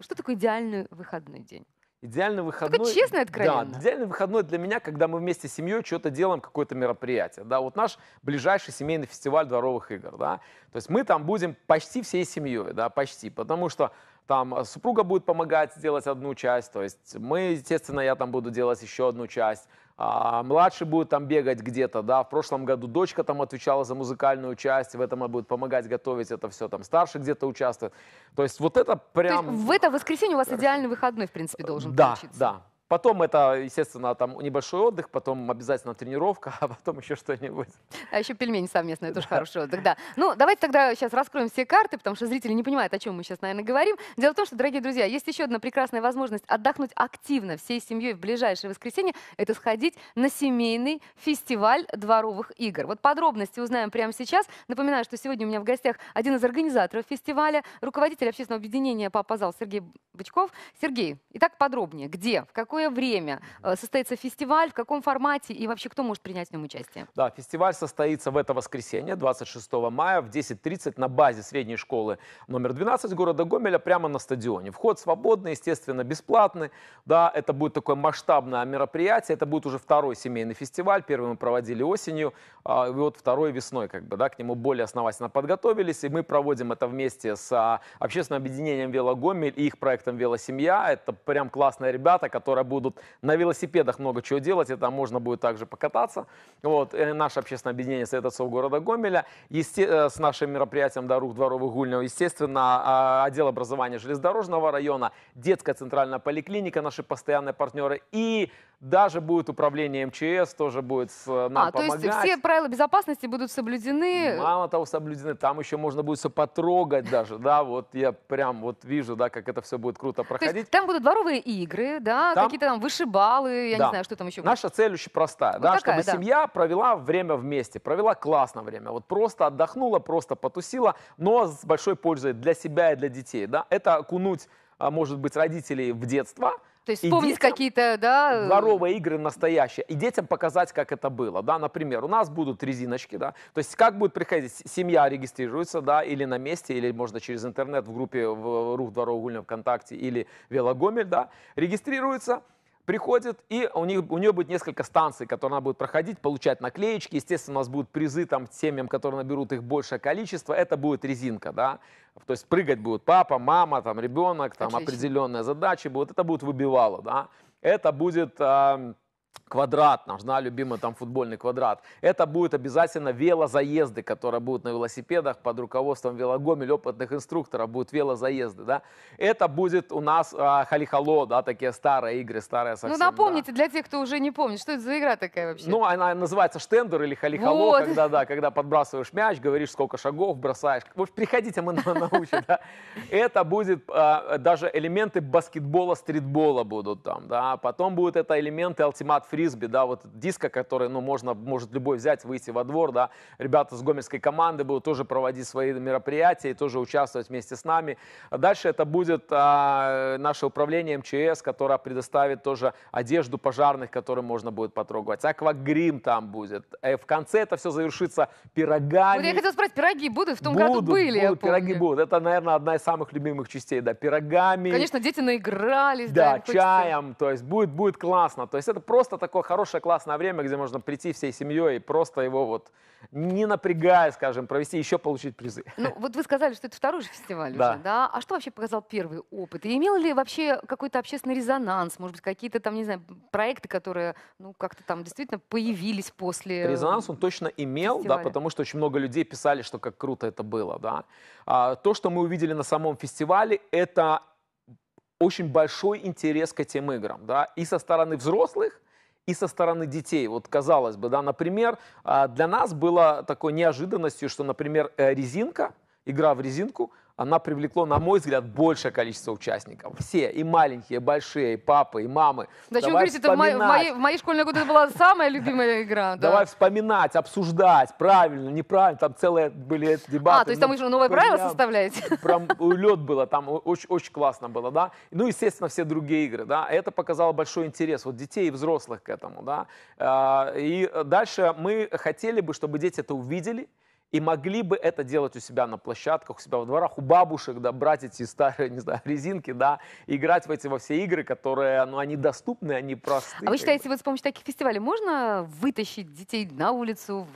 что такое идеальный выходной день? идеальный выходной. Только честно и откровенно. Да, идеальный выходной для меня, когда мы вместе с семьей что-то делаем, какое-то мероприятие. Да, вот наш ближайший семейный фестиваль дворовых игр, да. То есть мы там будем почти всей семьей, да, почти, потому что там э, супруга будет помогать сделать одну часть, то есть мы, естественно, я там буду делать еще одну часть, а младший будет там бегать где-то, да, в прошлом году дочка там отвечала за музыкальную часть, в этом она будет помогать готовить это все, там старший где-то участвует. То есть вот это прям... То есть в это воскресенье у вас идеальный выходной, в принципе, должен да, получиться. Да, да. Потом это, естественно, там небольшой отдых, потом обязательно тренировка, (laughs) а потом еще что-нибудь. А еще пельмени совместные, тоже да. хороший отдых, да. Ну, давайте тогда сейчас раскроем все карты, потому что зрители не понимают, о чем мы сейчас, наверное, говорим. Дело в том, что, дорогие друзья, есть еще одна прекрасная возможность отдохнуть активно всей семьей в ближайшее воскресенье. Это сходить на семейный фестиваль дворовых игр. Вот подробности узнаем прямо сейчас. Напоминаю, что сегодня у меня в гостях один из организаторов фестиваля, руководитель общественного объединения «Папа Зал» Сергей Бычков. Сергей, итак, подробнее. Где, в какой какое время э, состоится фестиваль, в каком формате и вообще кто может принять в нем участие? Да, фестиваль состоится в это воскресенье, 26 мая в 10.30 на базе средней школы номер 12 города Гомеля прямо на стадионе. Вход свободный, естественно, бесплатный. Да, это будет такое масштабное мероприятие, это будет уже второй семейный фестиваль. Первый мы проводили осенью, а, и вот второй весной, как бы, да, к нему более основательно подготовились. И мы проводим это вместе с а, общественным объединением «Велогомель» и их проектом «Велосемья». Это прям классные ребята, которые будут на велосипедах много чего делать, и там можно будет также покататься. Вот, э, наше общественное объединение Советов города Гомеля Есте э, с нашим мероприятием «Дорог дворовых гульнев», естественно, а, отдел образования железнодорожного района, детская центральная поликлиника, наши постоянные партнеры и даже будет управление МЧС, тоже будет э, нам а, помогать. то есть все правила безопасности будут соблюдены? Мало того, соблюдены. Там еще можно будет все потрогать даже, да, вот я прям вот вижу, да, как это все будет круто проходить. То есть там будут дворовые игры, да, какие-то там вышибалы, я да. не знаю, что там еще будет. Наша цель очень простая, вот да, такая, чтобы да. семья провела время вместе, провела классное время, вот просто отдохнула, просто потусила, но с большой пользой для себя и для детей, да. Это окунуть, а, может быть, родителей в детство – то есть вспомнить какие-то, да? Э, Дворовые игры настоящие. И детям показать, как это было. Да? Например, у нас будут резиночки, да. То есть как будет приходить, семья регистрируется, да, или на месте, или можно через интернет в группе в, в Рух Дворового Гульня ВКонтакте, или Велогомель, да, регистрируется приходит, и у, них, у нее будет несколько станций, которые она будет проходить, получать наклеечки. Естественно, у нас будут призы там семьям, которые наберут их большее количество. Это будет резинка, да. То есть прыгать будут папа, мама, там ребенок, там Отлично. определенные задачи будут. Это будет выбивало, да. Это будет... Э, квадрат, наш да, любимый там футбольный квадрат. Это будет обязательно велозаезды, которые будут на велосипедах под руководством велогомель, опытных инструкторов будут велозаезды. Да. Это будет у нас а, халихало, да, такие старые игры, старые ну, совсем. Ну напомните да. для тех, кто уже не помнит, что это за игра такая вообще? Ну она называется штендер или халихало, вот. когда, да, когда подбрасываешь мяч, говоришь сколько шагов, бросаешь. В общем, приходите, мы научим. Да. Это будет а, даже элементы баскетбола, стритбола будут там. Да. Потом будут это элементы ультимат формат фрисби, да, вот диска, который, ну, можно, может любой взять, выйти во двор, да, ребята с гомельской команды будут тоже проводить свои мероприятия и тоже участвовать вместе с нами. Дальше это будет а, наше управление МЧС, которое предоставит тоже одежду пожарных, которые можно будет потрогать. Аквагрим там будет. Э, в конце это все завершится пирогами. Вот я хотел спросить, пироги будут? В том будут, году были, будут, пироги будут. Это, наверное, одна из самых любимых частей, да, пирогами. Конечно, дети наигрались. Да, да чаем, то есть будет, будет классно. То есть это просто просто такое хорошее, классное время, где можно прийти всей семьей и просто его вот не напрягая, скажем, провести, еще получить призы. Ну, вот вы сказали, что это второй же фестиваль да. уже, да? А что вообще показал первый опыт? И имел ли вообще какой-то общественный резонанс? Может быть, какие-то там, не знаю, проекты, которые, ну, как-то там действительно появились после Резонанс он точно имел, фестиваля. да, потому что очень много людей писали, что как круто это было, да. А, то, что мы увидели на самом фестивале, это очень большой интерес к этим играм, да, и со стороны взрослых, и со стороны детей. Вот казалось бы, да, например, а, для нас было такой неожиданностью, что, например, э, резинка, игра в резинку – она привлекла, на мой взгляд, большее количество участников. Все, и маленькие, и большие, и папы, и мамы. Зачем Давай вы говорите, это в, мои, в, мои, в мои школьные годы это была самая любимая (laughs) игра. Да. Давай вспоминать, обсуждать, правильно, неправильно, там целые были дебаты. А, то есть там ну, еще новое правило составляете? (laughs) Прям улет э, было, там очень, очень классно было, да. Ну, естественно, все другие игры, да. Это показало большой интерес вот детей и взрослых к этому, да. А, и дальше мы хотели бы, чтобы дети это увидели, и могли бы это делать у себя на площадках, у себя во дворах, у бабушек, да, брать эти старые, (laughs) не знаю, резинки, да, играть в эти во все игры, которые, ну, они доступны, они простые. А вы считаете, вот с помощью таких фестивалей можно вытащить детей на улицу,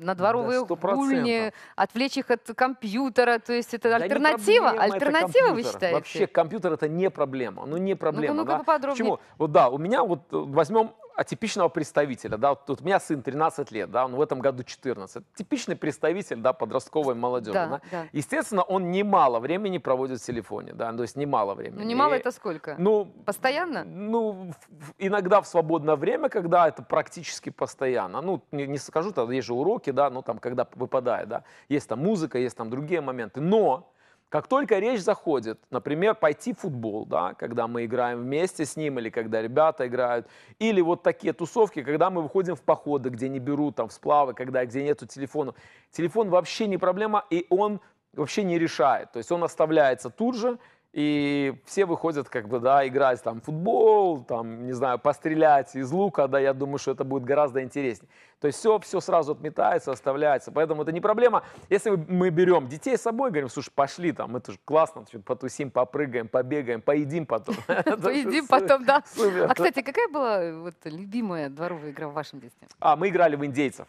на дворовые да, гульни, отвлечь их от компьютера, то есть это альтернатива? Проблема, альтернатива, это вы считаете? Вообще, компьютер это не проблема, ну, не проблема. Ну-ка, ну, -ка, ну -ка, да? поподробнее. Почему? Вот да, у меня вот э, возьмем атипичного представителя, да, вот, вот у меня сын 13 лет, да, он в этом году 14, типичный представитель, да, подростковой молодежи, да, да. да. естественно, он немало времени проводит в телефоне, да, ну, то есть немало времени. Ну, немало и, это сколько? Ну, постоянно? Ну, иногда в свободное время, когда это практически постоянно, ну, не, не скажу, тогда есть же уроки, да, ну, там, когда выпадает, да, есть там музыка, есть там другие моменты, но как только речь заходит, например, пойти в футбол, да, когда мы играем вместе с ним или когда ребята играют, или вот такие тусовки, когда мы выходим в походы, где не берут там в сплавы, когда где нету телефона. Телефон вообще не проблема, и он вообще не решает. То есть он оставляется тут же, и все выходят как бы, да, играть там футбол, там, не знаю, пострелять из лука, да, я думаю, что это будет гораздо интереснее. То есть все, все сразу отметается, оставляется. Поэтому это не проблема. Если мы берем детей с собой, говорим, слушай, пошли там, это же классно, потусим, попрыгаем, побегаем, поедим потом. (laughs) Поедим потом, да. А, кстати, какая была любимая дворовая игра в вашем детстве? А, мы играли в индейцев.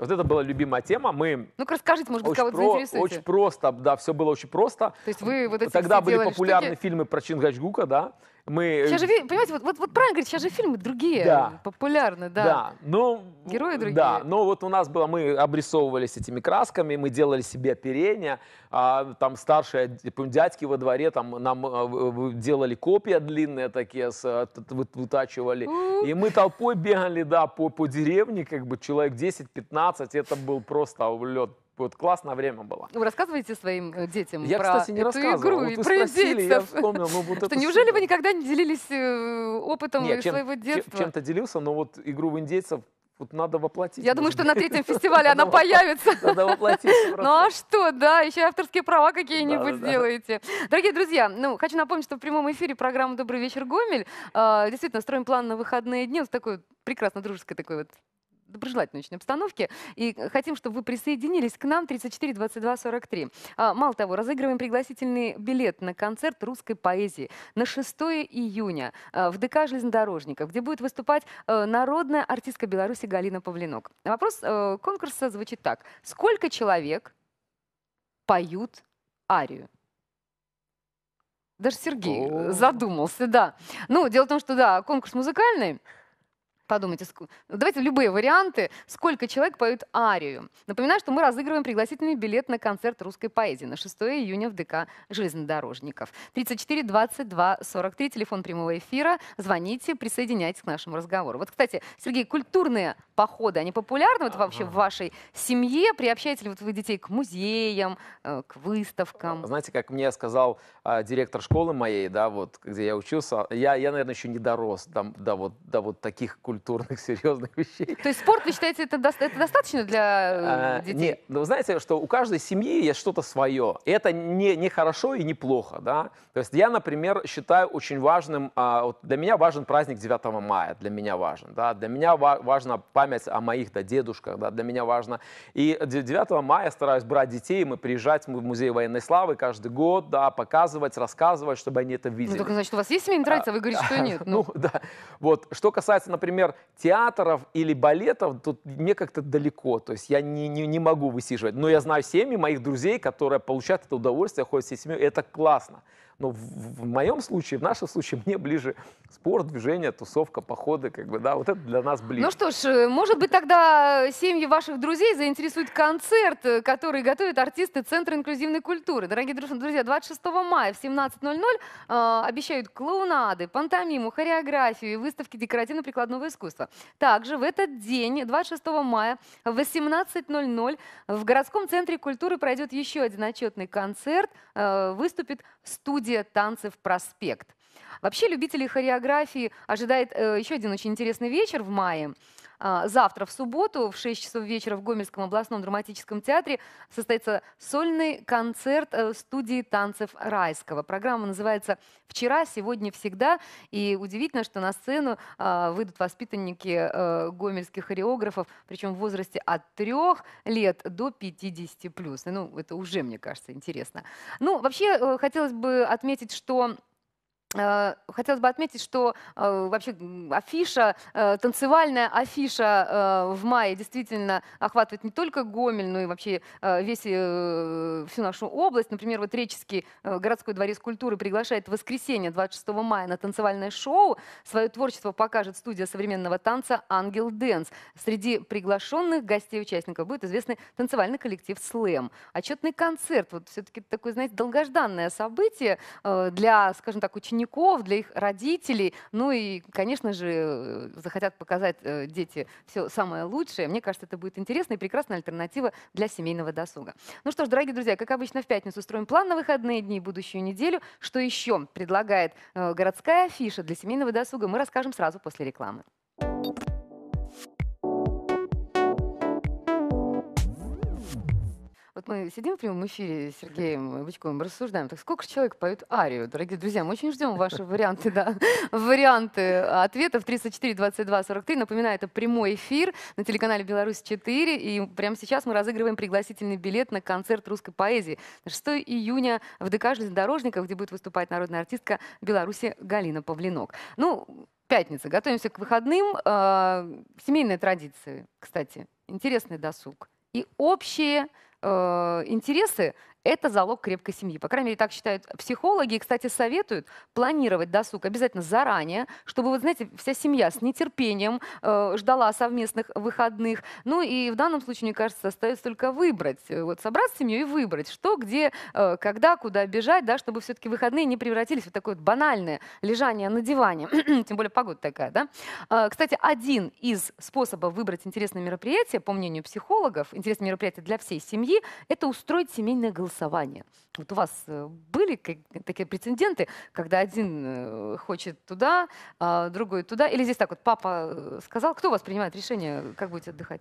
Вот это была любимая тема. Мы ну расскажите, может быть, очень, кого-то про- заинтересуете. очень просто, да, все было очень просто. То есть вы вот эти Тогда все были популярны штуки? фильмы про Чингачгука, да мы... Э, сейчас же, понимаете, вот, вот, вот правильно говорить, сейчас же фильмы другие, да. популярны, да. Да, но ну, Герои другие. Да, но ну, вот у нас было, мы обрисовывались этими красками, мы делали себе оперение, а, там старшие дядьки во дворе, там нам а, делали копья длинные такие, с, а, вытачивали, и мы толпой бегали, да, по, по деревне, как бы человек 10-15, это был просто лед вот классное время было. Вы рассказываете своим э, детям я, про кстати, не эту игру вот и про спросили, индейцев? Я вспомнил, ну, вот (laughs) что, неужели супер. вы никогда не делились э, опытом Нет, чем, своего детства? Чем, то делился, но вот игру в индейцев вот надо воплотить. Я думаю, что на третьем (laughs) фестивале она появится. (laughs) Надо воплотить. Ну а что, да, еще авторские права какие-нибудь сделаете. Дорогие друзья, ну, хочу напомнить, что в прямом эфире программа «Добрый вечер, Гомель». А, действительно, строим план на выходные дни. Вот такой прекрасно дружеской такой вот доброжелательной очень обстановке. И э, хотим, чтобы вы присоединились к нам 34 22 43. А, мало того, разыгрываем пригласительный билет на концерт русской поэзии на 6 июня э, в ДК железнодорожников, где будет выступать э, народная артистка Беларуси Галина Павленок. Вопрос конкурса звучит так. Сколько человек поют арию? Даже Сергей О -о -о. задумался, да. Ну, дело в том, что, да, конкурс музыкальный, Подумайте, давайте любые варианты, сколько человек поют арию. Напоминаю, что мы разыгрываем пригласительный билет на концерт русской поэзии на 6 июня в ДК железнодорожников. 34 22 43, телефон прямого эфира. Звоните, присоединяйтесь к нашему разговору. Вот, кстати, Сергей, культурные походы, они популярны вот, ага. вообще в вашей семье? Приобщаете ли вот вы детей к музеям, э, к выставкам? А, знаете, как мне сказал а, директор школы моей, да, вот, где я учился, я, я наверное, еще не дорос до, до, вот, до вот таких культур культурных, (laughs) серьезных вещей. То есть спорт, вы считаете, это, до, это достаточно для а, э, детей? Нет, ну, знаете, что у каждой семьи есть что-то свое. И это не, не хорошо и не плохо, да. То есть я, например, считаю очень важным, а, вот для меня важен праздник 9 мая, для меня важен, да. Для меня ва важна память о моих, да, дедушках, да, для меня важно. И 9 мая я стараюсь брать детей, мы приезжать в музей военной славы каждый год, да, показывать, рассказывать, чтобы они это ну, видели. Ну, так, значит, у вас есть семейная традиция, а, вы говорите, что (laughs) нет. Ну. ну, да. Вот, что касается, например, например, театров или балетов, тут мне как-то далеко, то есть я не, не, не могу высиживать. Но я знаю семьи моих друзей, которые получают это удовольствие, ходят с семьей, это классно. Но в, в моем случае, в нашем случае, мне ближе спорт, движение, тусовка, походы, как бы, да, вот это для нас ближе. Ну что ж, э, может быть, тогда семьи ваших друзей заинтересует концерт, э, который готовят артисты Центра инклюзивной культуры. Дорогие друзья, 26 мая в 17.00 э, обещают клоунады, пантомиму, хореографию и выставки декоративно-прикладного искусства. Также в этот день, 26 мая в 18.00 в городском центре культуры пройдет еще один отчетный концерт. Э, выступит студия студия танцев «Проспект». Вообще любителей хореографии ожидает э, еще один очень интересный вечер в мае. А, завтра, в субботу, в 6 часов вечера в Гомельском областном драматическом театре состоится сольный концерт э, студии танцев Райского. Программа называется «Вчера, сегодня, всегда». И удивительно, что на сцену а, выйдут воспитанники э, гомельских хореографов, причем в возрасте от 3 лет до 50+. плюс. Ну, это уже, мне кажется, интересно. Ну, вообще, э, хотелось бы отметить, что Э, хотелось бы отметить, что э, вообще афиша, э, танцевальная афиша в мае действительно охватывает не только Гомель, но и вообще весь, всю нашу область. Например, вот Реческий городской дворец культуры приглашает в воскресенье 26 мая на танцевальное шоу. Свое творчество покажет студия современного танца «Ангел Дэнс». Среди приглашенных гостей участников будет известный танцевальный коллектив «Слэм». Отчетный концерт, вот все-таки такое, знаете, долгожданное событие для, скажем так, учеников учеников, для их родителей. Ну и, конечно же, э, захотят показать э, дети все самое лучшее. Мне кажется, это будет интересно и прекрасная альтернатива для семейного досуга. Ну что ж, дорогие друзья, как обычно, в пятницу строим план на выходные дни и будущую неделю. Что еще предлагает э, городская афиша для семейного досуга, мы расскажем сразу после рекламы. Thank you Вот мы сидим в прямом эфире с Сергеем Бычковым, рассуждаем, так сколько человек поет арию? Дорогие друзья, мы очень ждем ваши варианты, да, (laughs) варианты а, ответов 34 22 43. Напоминаю, это прямой эфир на телеканале «Беларусь-4», и прямо сейчас мы разыгрываем пригласительный билет на концерт русской поэзии 6 июня в ДК «Железнодорожников», где будет выступать народная артистка Беларуси Галина Павленок. Ну, пятница, готовимся к выходным. А, семейные традиции, кстати, интересный досуг. И общие Э, интересы, это залог крепкой семьи. По крайней мере, так считают психологи. И, кстати, советуют планировать досуг обязательно заранее, чтобы, вот знаете, вся семья с нетерпением э, ждала совместных выходных. Ну и в данном случае, мне кажется, остается только выбрать. Э, вот собраться с семьей и выбрать, что, где, э, когда, куда бежать, да, чтобы все-таки выходные не превратились в такое вот банальное лежание на диване. (clears throat) Тем более погода такая, да? Э, кстати, один из способов выбрать интересное мероприятие, по мнению психологов, интересное мероприятие для всей семьи, это устроить семейное голосование голосования. Вот у вас э, были такие прецеденты, когда один э, хочет туда, а другой туда? Или здесь так вот, папа э, сказал, кто у вас принимает решение, как будете отдыхать?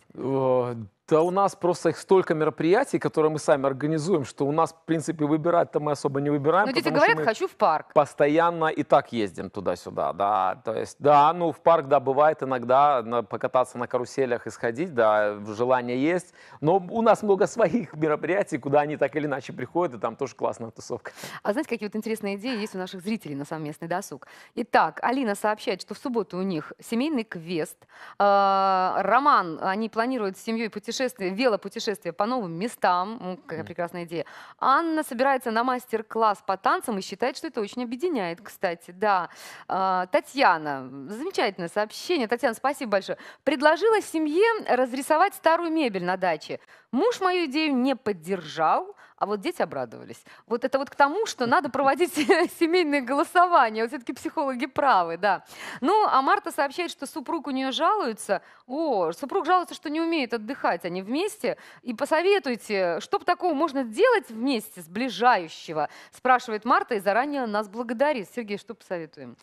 Да у нас просто их столько мероприятий, которые мы сами организуем, что у нас, в принципе, выбирать-то мы особо не выбираем. Но ну, дети говорят, хочу в парк. Постоянно и так ездим туда-сюда, да. То есть, да, ну, в парк, да, бывает иногда на, покататься на каруселях и сходить, да, желание есть. Но у нас много своих мероприятий, куда они так или иначе приходят, и там тоже классная тусовка. А знаете, какие вот интересные идеи есть у наших зрителей на совместный досуг? Итак, Алина сообщает, что в субботу у них семейный квест, а, роман, они планируют с семьей путешествовать путешествие, велопутешествие по новым местам. Какая прекрасная идея. Анна собирается на мастер-класс по танцам и считает, что это очень объединяет, кстати. Да. А, Татьяна, замечательное сообщение. Татьяна, спасибо большое. Предложила семье разрисовать старую мебель на даче. Муж мою идею не поддержал, а вот дети обрадовались. Вот это вот к тому, что надо проводить (laughs) семейные голосования. Вот все-таки психологи правы, да. Ну, а Марта сообщает, что супруг у нее жалуется. О, супруг жалуется, что не умеет отдыхать, они вместе. И посоветуйте, что бы такого можно делать вместе, сближающего, спрашивает Марта и заранее нас благодарит. Сергей, что посоветуем?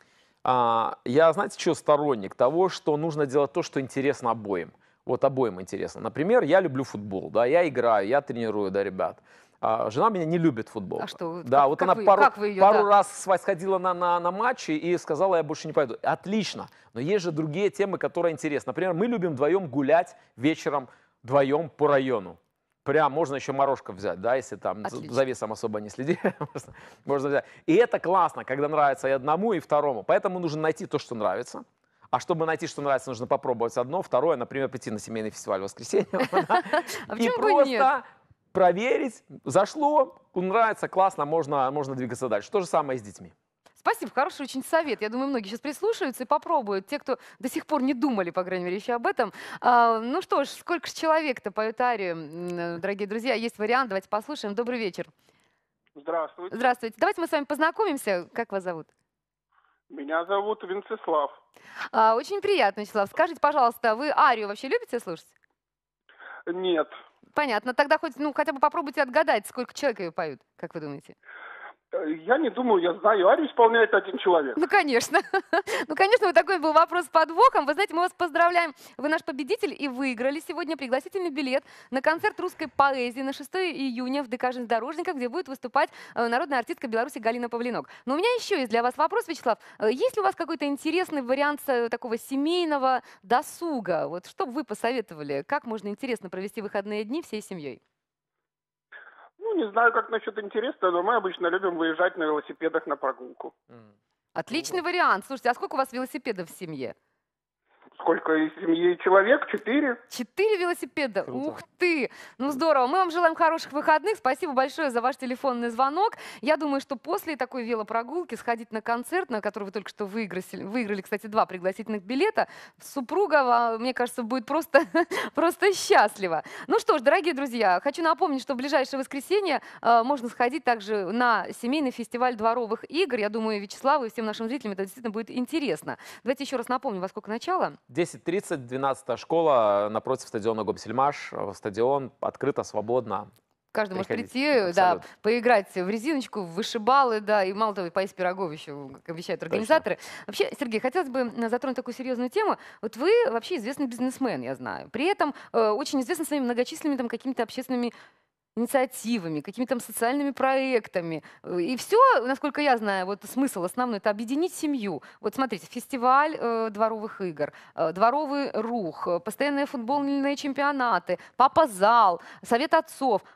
А, я, знаете, что сторонник того, что нужно делать то, что интересно обоим. Вот обоим интересно. Например, я люблю футбол, да, я играю, я тренирую, да, ребят. А, жена меня не любит футбол. А что? Да, как, вот как она вы, пару, вы ее, пару да? раз сходила на, на, на матчи и сказала, я больше не пойду. Отлично. Но есть же другие темы, которые интересны. Например, мы любим вдвоем гулять вечером вдвоем по району. Прям можно еще морожка взять, да, если там Отлично. за весом особо не следи. (laughs) можно, можно взять. И это классно, когда нравится и одному, и второму. Поэтому нужно найти то, что нравится. А чтобы найти, что нравится, нужно попробовать одно. Второе, например, пойти на семейный фестиваль в воскресенье. (laughs) (laughs) А и просто проверить, зашло, нравится, классно, можно, можно двигаться дальше. То же самое с детьми. Спасибо, хороший очень совет. Я думаю, многие сейчас прислушаются и попробуют. Те, кто до сих пор не думали, по крайней мере, еще об этом. А, ну что ж, сколько же человек-то поют арию, э, дорогие друзья. Есть вариант, давайте послушаем. Добрый вечер. Здравствуйте. Здравствуйте. Давайте мы с вами познакомимся. Как вас зовут? Меня зовут Венцеслав. А, очень приятно, Вячеслав. Скажите, пожалуйста, вы арию вообще любите слушать? Нет. Понятно. Тогда хоть, ну, хотя бы попробуйте отгадать, сколько человек ее поют, как вы думаете? Я не думаю, я знаю. Арию исполняет один человек. Ну, конечно. (laughs) Ну, конечно, вот такой был вопрос с подвохом. Вы знаете, мы вас поздравляем. Вы наш победитель и выиграли сегодня пригласительный билет на концерт русской поэзии на 6 июня в ДК Железнодорожников, где будет выступать э, народная артистка Беларуси Галина Павленок. Но у меня еще есть для вас вопрос, Вячеслав. Э, есть ли у вас какой-то интересный вариант э, такого семейного досуга? Вот что бы вы посоветовали? Как можно интересно провести выходные дни всей семьей? не знаю, как насчет интереса, но мы обычно любим выезжать на велосипедах на прогулку. Отличный ну вариант. Слушайте, а сколько у вас велосипедов в семье? сколько из семьи человек? Четыре. Четыре велосипеда? Круто. Ух ты! Ну здорово. Мы вам желаем хороших выходных. Спасибо большое за ваш телефонный звонок. Я думаю, что после такой велопрогулки сходить на концерт, на который вы только что выиграли, выиграли кстати, два пригласительных билета, супруга, мне кажется, будет просто, (laughs) просто счастлива. Ну что ж, дорогие друзья, хочу напомнить, что в ближайшее воскресенье э, можно сходить также на семейный фестиваль дворовых игр. Я думаю, Вячеславу и всем нашим зрителям это действительно будет интересно. Давайте еще раз напомню, во сколько начало. 10.30, 12 школа э, напротив стадиона Гомсельмаш. Э, стадион открыто, свободно. Каждый может прийти, Абсолютно. да, поиграть в резиночку, в вышибалы, да, и мало того, поесть пирогов еще, как обещают организаторы. Точно. Вообще, Сергей, хотелось бы э, затронуть такую серьезную тему. Вот вы вообще известный бизнесмен, я знаю. При этом э, очень известны своими многочисленными там какими-то общественными инициативами, какими-то там социальными проектами. Э, и все, насколько я знаю, вот смысл основной — это объединить семью. Вот смотрите, фестиваль э, дворовых игр, э, дворовый рух, э, постоянные футбольные чемпионаты, папа-зал, совет отцов —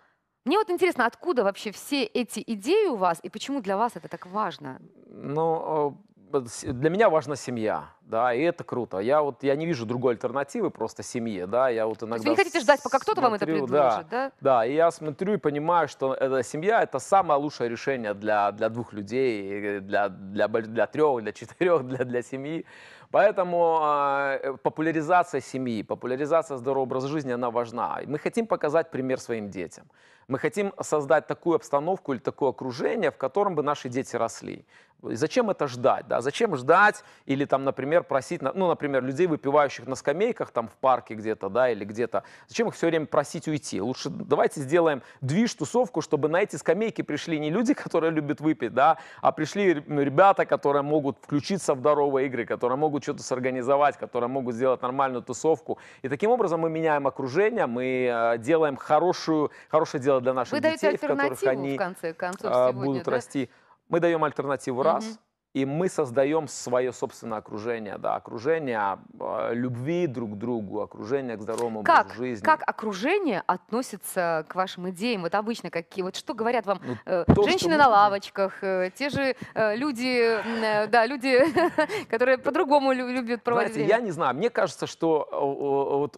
мне вот интересно, откуда вообще все эти идеи у вас и почему для вас это так важно? Ну, э, для меня важна семья, да, и это круто. Я вот я не вижу другой альтернативы просто семье, да, я вот иногда. Вы не хотите ждать, пока кто-то вам это предложит, да, да? Да, и я смотрю и понимаю, что эта семья это самое лучшее решение для для двух людей, для для для трех, для четырех, для для семьи. Поэтому э, э, популяризация семьи, популяризация здорового образа жизни, она важна. Мы хотим показать пример своим детям. Мы хотим создать такую обстановку или такое окружение, в котором бы наши дети росли. И зачем это ждать? Да? Зачем ждать или, там, например, просить, ну, например, людей, выпивающих на скамейках там в парке где-то, да, или где-то. Зачем их все время просить уйти? Лучше давайте сделаем движ, тусовку, чтобы на эти скамейки пришли не люди, (laughs) которые любят выпить, да, а пришли ну, ребята, которые могут включиться в здоровые игры, которые могут что-то сорганизовать, которые могут сделать нормальную тусовку. И таким образом мы меняем окружение, мы э, делаем хорошую, хорошее дело дело для наших Вы детей, в которых они в конце концов, а, сегодня, будут да? расти. Мы даем альтернативу раз, угу. и мы создаем свое собственное окружение, да, окружение а, любви друг к другу, окружение к здоровому как, образу жизни. Как окружение относится к вашим идеям? Вот обычно какие, вот что говорят вам ну, э, то, женщины на лавочках, э, те же э, люди, э, да, люди, (laughs) которые по-другому любят проводить Знаете, я не знаю, мне кажется, что э, вот,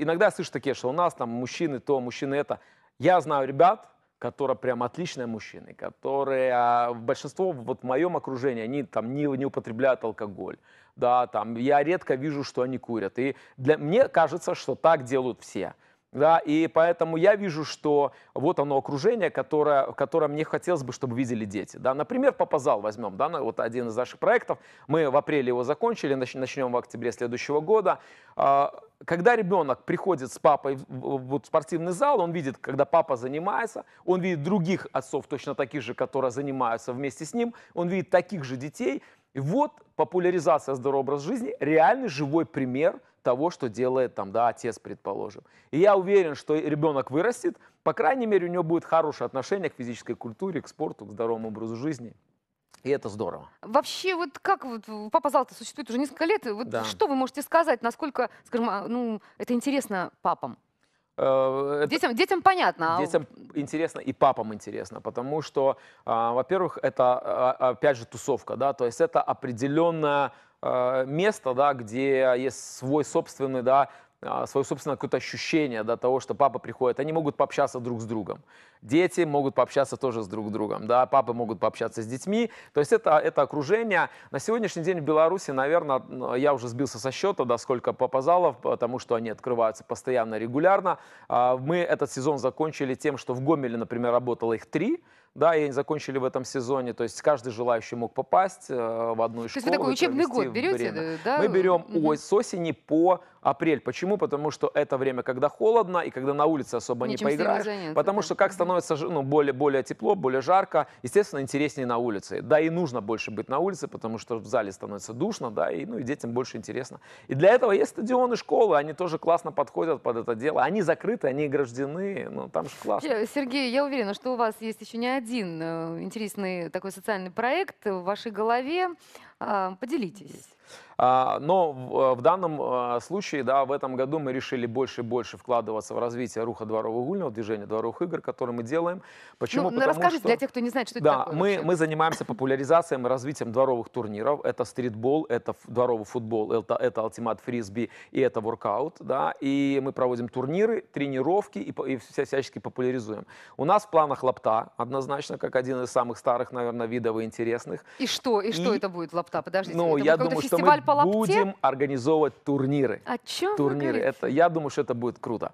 иногда слышу такие, что у нас там мужчины то, мужчины это – я знаю ребят, которые прям отличные мужчины, которые а, большинство вот в моем окружении, они там не, не употребляют алкоголь. Да, там я редко вижу, что они курят. И для, мне кажется, что так делают все. Да, и поэтому я вижу, что вот оно окружение, которое, которое мне хотелось бы, чтобы видели дети. Да, например, Папазал возьмем, да, вот один из наших проектов. Мы в апреле его закончили, начнем в октябре следующего года. А, когда ребенок приходит с папой в спортивный зал, он видит, когда папа занимается, он видит других отцов, точно таких же, которые занимаются вместе с ним, он видит таких же детей. И вот популяризация здорового образа жизни, реальный живой пример – того, что делает там, да, отец, предположим. И я уверен, что ребенок вырастет, по крайней мере, у него будет хорошее отношение к физической культуре, к спорту, к здоровому образу жизни. И это здорово. Вообще, вот как вот папа Залта существует уже несколько лет, вот да. что вы можете сказать, насколько, скажем, а, ну, это интересно папам? Э, э, это... Детям, детям понятно. А детям интересно и папам интересно, потому что, а, во-первых, это опять же тусовка, да, то есть это определенная Э, место, да, где есть свой собственный, да, а, свое собственное какое-то ощущение до да, того, что папа приходит, они могут пообщаться друг с другом. Дети могут пообщаться тоже с друг другом, да, папы могут пообщаться с детьми. То есть это, это окружение. На сегодняшний день в Беларуси, наверное, я уже сбился со счета, да, сколько попазалов, потому что они открываются постоянно, регулярно. А, мы этот сезон закончили тем, что в Гомеле, например, работало их три, да, и они закончили в этом сезоне. То есть каждый желающий мог попасть э, в одну из школ. То есть вы такой учебный год берете? Да? Мы берем угу. с осени по апрель. Почему? Потому что это время, когда холодно и когда на улице особо Ничем не ну, поиграешь. Заняться, потому что как становится ну, более, более тепло, более жарко, естественно, интереснее на улице. Да, и нужно больше быть на улице, потому что в зале становится душно, да, и, ну, и детям больше интересно. И для этого есть стадионы, школы, они тоже классно подходят под это дело. Они закрыты, они ограждены, ну, там же классно. Сергей, я уверена, что у вас есть еще не один э, интересный такой социальный проект в вашей голове. А, поделитесь. А, но в данном а, случае, да, в этом году мы решили больше и больше вкладываться в развитие руха дворового гульного, движения дворовых игр, которые мы делаем. Почему? Ну, Потому расскажите что... для тех, кто не знает, что да, это такое. Мы, мы занимаемся популяризацией и развитием дворовых турниров. Это стритбол, это дворовый футбол, это, это ультимат фрисби и это воркаут. Да? И мы проводим турниры, тренировки и, и всячески популяризуем. У нас в планах лапта, однозначно, как один из самых старых, наверное, видов и интересных. И что? И, и... что это будет лапта? Подождите. Ну, я думаю, что мы по лапте? Будем организовывать турниры. О чем Турниры. Это, я думаю, что это будет круто.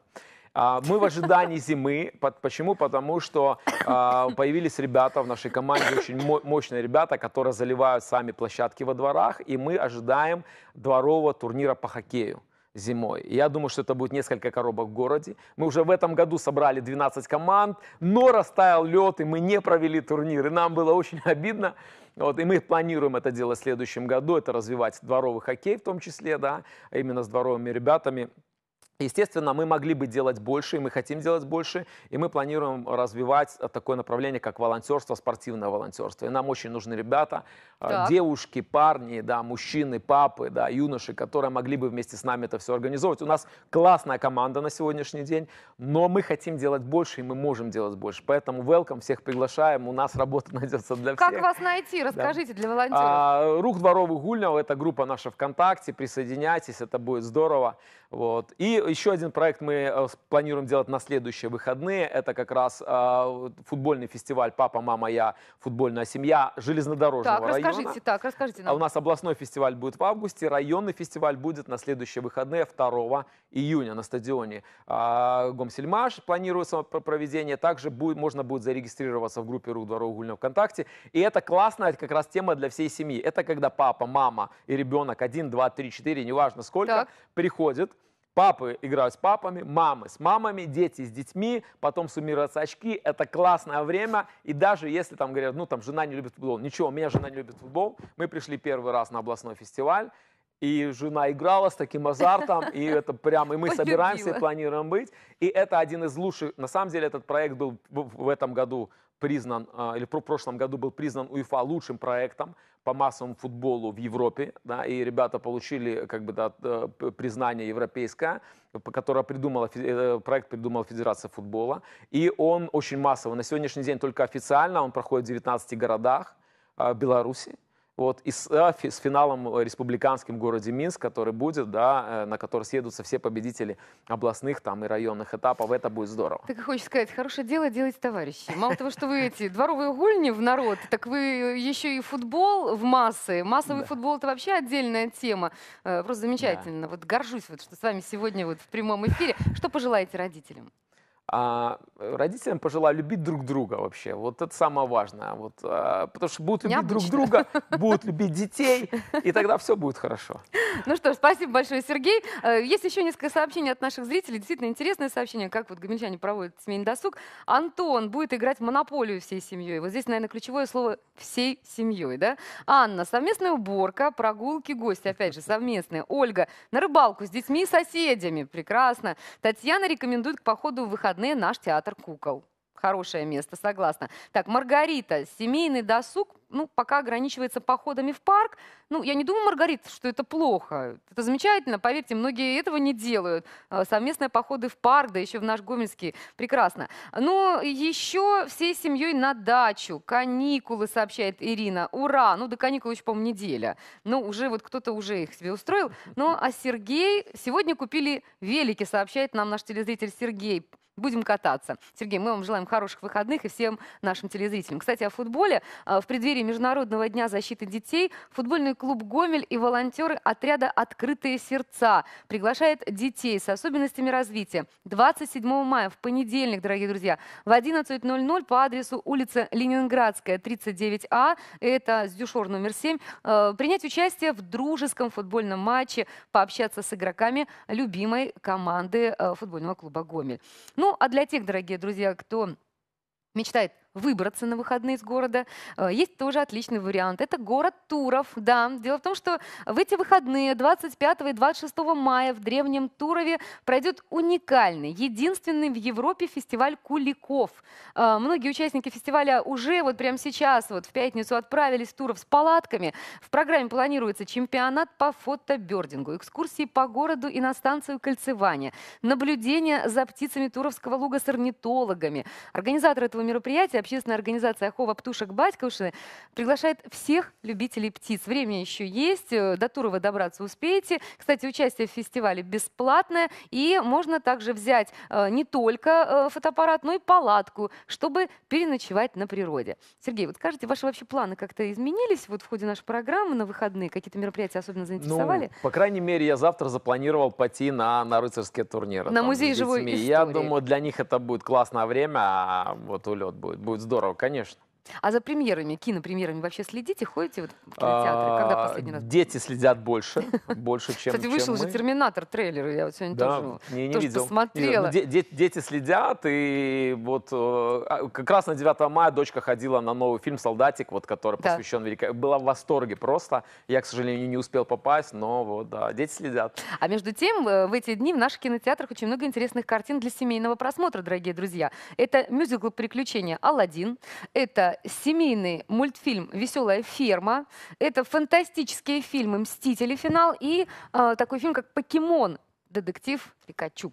А, мы в ожидании (laughs) зимы. почему? Потому что а, появились ребята в нашей команде, очень мощные ребята, которые заливают сами площадки во дворах. И мы ожидаем дворового турнира по хоккею зимой. Я думаю, что это будет несколько коробок в городе. Мы уже в этом году собрали 12 команд, но растаял лед, и мы не провели турнир. И нам было очень (laughs) обидно. Вот, и мы планируем это делать в следующем году. Это развивать дворовый хоккей в том числе, да, а именно с дворовыми ребятами. Естественно, мы могли бы делать больше, и мы хотим делать больше, и мы планируем развивать такое направление, как волонтерство, спортивное волонтерство. И нам очень нужны ребята, а, так. девушки, парни, да, мужчины, папы, да, юноши, которые могли бы вместе с нами это все организовывать. У нас классная команда на сегодняшний день, но мы хотим делать больше, и мы можем делать больше. Поэтому welcome, всех приглашаем, у нас работа (laughs) найдется для всех. Как вас найти? Расскажите да. для а, волонтеров. А, Рух дворовых гульнев, это группа наша ВКонтакте, присоединяйтесь, это будет здорово. Вот. И еще один проект мы э, планируем делать на следующие выходные. Это как раз а, футбольный фестиваль «Папа, мама, я. Футбольная семья» железнодорожного так, района. Расскажите, так, расскажите нам. А у нас областной фестиваль будет в августе, районный фестиваль будет на следующие выходные 2 июня на стадионе а, Гомсельмаш. Планируется проведение. Также будет, можно будет зарегистрироваться в группе «Рук дворового гульня» ВКонтакте. И это классная как раз тема для всей семьи. Это когда папа, мама и ребенок 1, 2, 3, 4, неважно сколько, так. приходят Папы играют с папами, мамы с мамами, дети с детьми, потом суммируются очки. Это классное время. И даже если там говорят, ну там жена не любит футбол, ничего, у меня жена не любит футбол. Мы пришли первый раз на областной фестиваль, и жена играла с таким азартом, и это прям, и мы Полюбила. собираемся и планируем быть. И это один из лучших, на самом деле этот проект был в этом году признан, а, или в прошлом году был признан УЕФА лучшим проектом по массовому футболу в Европе, да, и ребята получили как бы да, признание европейское, которое придумала, э, проект придумала Федерация футбола, и он очень массовый. На сегодняшний день только официально он проходит в 19 городах а, Беларуси, вот, и с, а, с финалом э, республиканским в городе Минск, который будет, да, э, на который съедутся все победители областных там и районных этапов, это будет здорово. Так и хочешь сказать, хорошее дело делать товарищи. Мало того, что вы эти дворовые гульни в народ, так вы еще и футбол в массы. Массовый футбол это вообще отдельная тема. Э, просто замечательно. Вот горжусь, что с вами сегодня вот в прямом эфире. Что пожелаете родителям? а, родителям пожелаю любить друг друга вообще. Вот это самое важное. Вот, а, потому что будут любить друг друга, (laughs) будут любить детей, и тогда все будет хорошо. Ну что ж, спасибо большое, Сергей. Э, есть еще несколько сообщений от наших зрителей. Действительно интересное сообщение, как вот гомельчане проводят семейный досуг. Антон будет играть в монополию всей семьей. Вот здесь, наверное, ключевое слово «всей семьей». Да? Анна, совместная уборка, прогулки, гости, опять же, совместные. Ольга, на рыбалку с детьми и соседями. Прекрасно. Татьяна рекомендует к походу в выходные выходные наш театр кукол. Хорошее место, согласна. Так, Маргарита, семейный досуг, ну, пока ограничивается походами в парк. Ну, я не думаю, Маргарита, что это плохо. Это замечательно, поверьте, многие этого не делают. А, совместные походы в парк, да еще в наш Гомельский, прекрасно. Но ну, еще всей семьей на дачу, каникулы, сообщает Ирина. Ура! Ну, до каникул еще, по-моему, неделя. Ну, уже вот кто-то уже их себе устроил. Ну, а Сергей, сегодня купили велики, сообщает нам наш телезритель Сергей будем кататься. Сергей, мы вам желаем хороших выходных и всем нашим телезрителям. Кстати, о футболе. А, в преддверии Международного дня защиты детей футбольный клуб «Гомель» и волонтеры отряда «Открытые сердца» приглашают детей с особенностями развития. 27 мая, в понедельник, дорогие друзья, в 11.00 по адресу улица Ленинградская, 39А, это Сдюшор номер 7, а, принять участие в дружеском футбольном матче, пообщаться с игроками любимой команды а, футбольного клуба «Гомель». Ну, а для тех, дорогие друзья, кто мечтает выбраться на выходные из города, э, есть тоже отличный вариант. Это город Туров, да. Дело в том, что в эти выходные 25 и 26 мая в Древнем Турове пройдет уникальный, единственный в Европе фестиваль куликов. Э, многие участники фестиваля уже вот прямо сейчас, вот в пятницу отправились в Туров с палатками. В программе планируется чемпионат по фотобердингу, экскурсии по городу и на станцию кольцевания, наблюдение за птицами Туровского луга с орнитологами. организатор этого мероприятия общественная организация «Ахова птушек Батькуши» приглашает всех любителей птиц. Время еще есть, э, до Турова добраться успеете. Кстати, участие в фестивале бесплатное, и можно также взять э, не только э, фотоаппарат, но и палатку, чтобы переночевать на природе. Сергей, вот скажите, ваши вообще планы как-то изменились вот в ходе нашей программы на выходные? Какие-то мероприятия особенно заинтересовали? Ну, по крайней мере, я завтра запланировал пойти на, на рыцарские турниры. На там, музей живой истории. Я думаю, для них это будет классное время, а вот улет будет будет здорово, конечно. А за премьерами, кинопремьерами вообще следите? Ходите вот в кинотеатры? Когда а, последний раз? Дети следят больше, больше, чем Кстати, вышел же «Терминатор» трейлер, я вот сегодня тоже посмотрела. Ну, дети следят, и вот э, а, как раз на 9 мая дочка ходила на новый фильм «Солдатик», вот который посвящен Великой... Была в восторге просто. Я, к сожалению, не успел попасть, но вот, да, дети следят. А между тем, э, в эти дни в наших кинотеатрах очень много интересных картин для семейного просмотра, дорогие друзья. Это мюзикл «Приключения Алладин», это семейный мультфильм «Веселая ферма». Это фантастические фильмы «Мстители. Финал» и а, такой фильм, как «Покемон. Детектив Пикачу.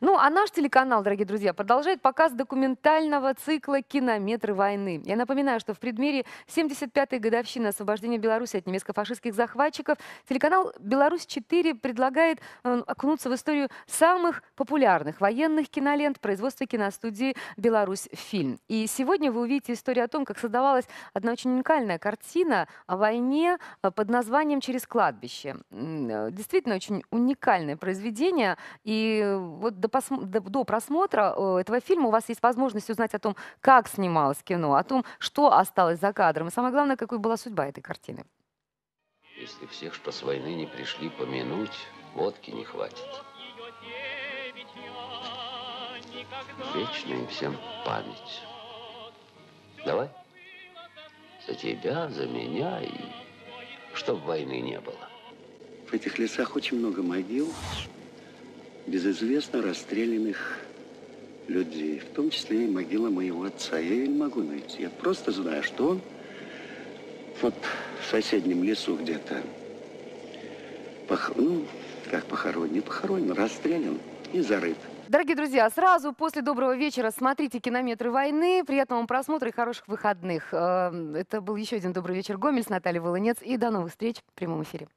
Ну, а наш телеканал, дорогие друзья, продолжает показ документального цикла «Кинометры войны». Я напоминаю, что в преддверии 75-й годовщины освобождения Беларуси от немецко-фашистских захватчиков телеканал «Беларусь-4» предлагает эм, окунуться в историю самых популярных военных кинолент производства киностудии «Беларусь-фильм». И сегодня вы увидите историю о том, как создавалась одна очень уникальная картина о войне э, под названием «Через кладбище». Э, действительно, очень уникальное произведение – и вот до, посм... до, просмотра э, этого фильма у вас есть возможность узнать о том, как снималось кино, о том, что осталось за кадром, и самое главное, какой была судьба этой картины. Если всех, что с войны не пришли помянуть, водки не хватит. Вечная им всем память. Давай. За тебя, за меня и чтоб войны не было. В этих лесах очень много могил безызвестно расстрелянных людей, в том числе и могила моего отца. Я ее не могу найти. Я просто знаю, что он вот в соседнем лесу где-то, пох... ну, как похоронен, не похоронен, расстрелян и зарыт. Дорогие друзья, сразу после доброго вечера смотрите кинометры войны. Приятного вам просмотра и хороших выходных. Эм, это был еще один добрый вечер Гомель с Натальей Волынец. И до новых встреч в прямом эфире.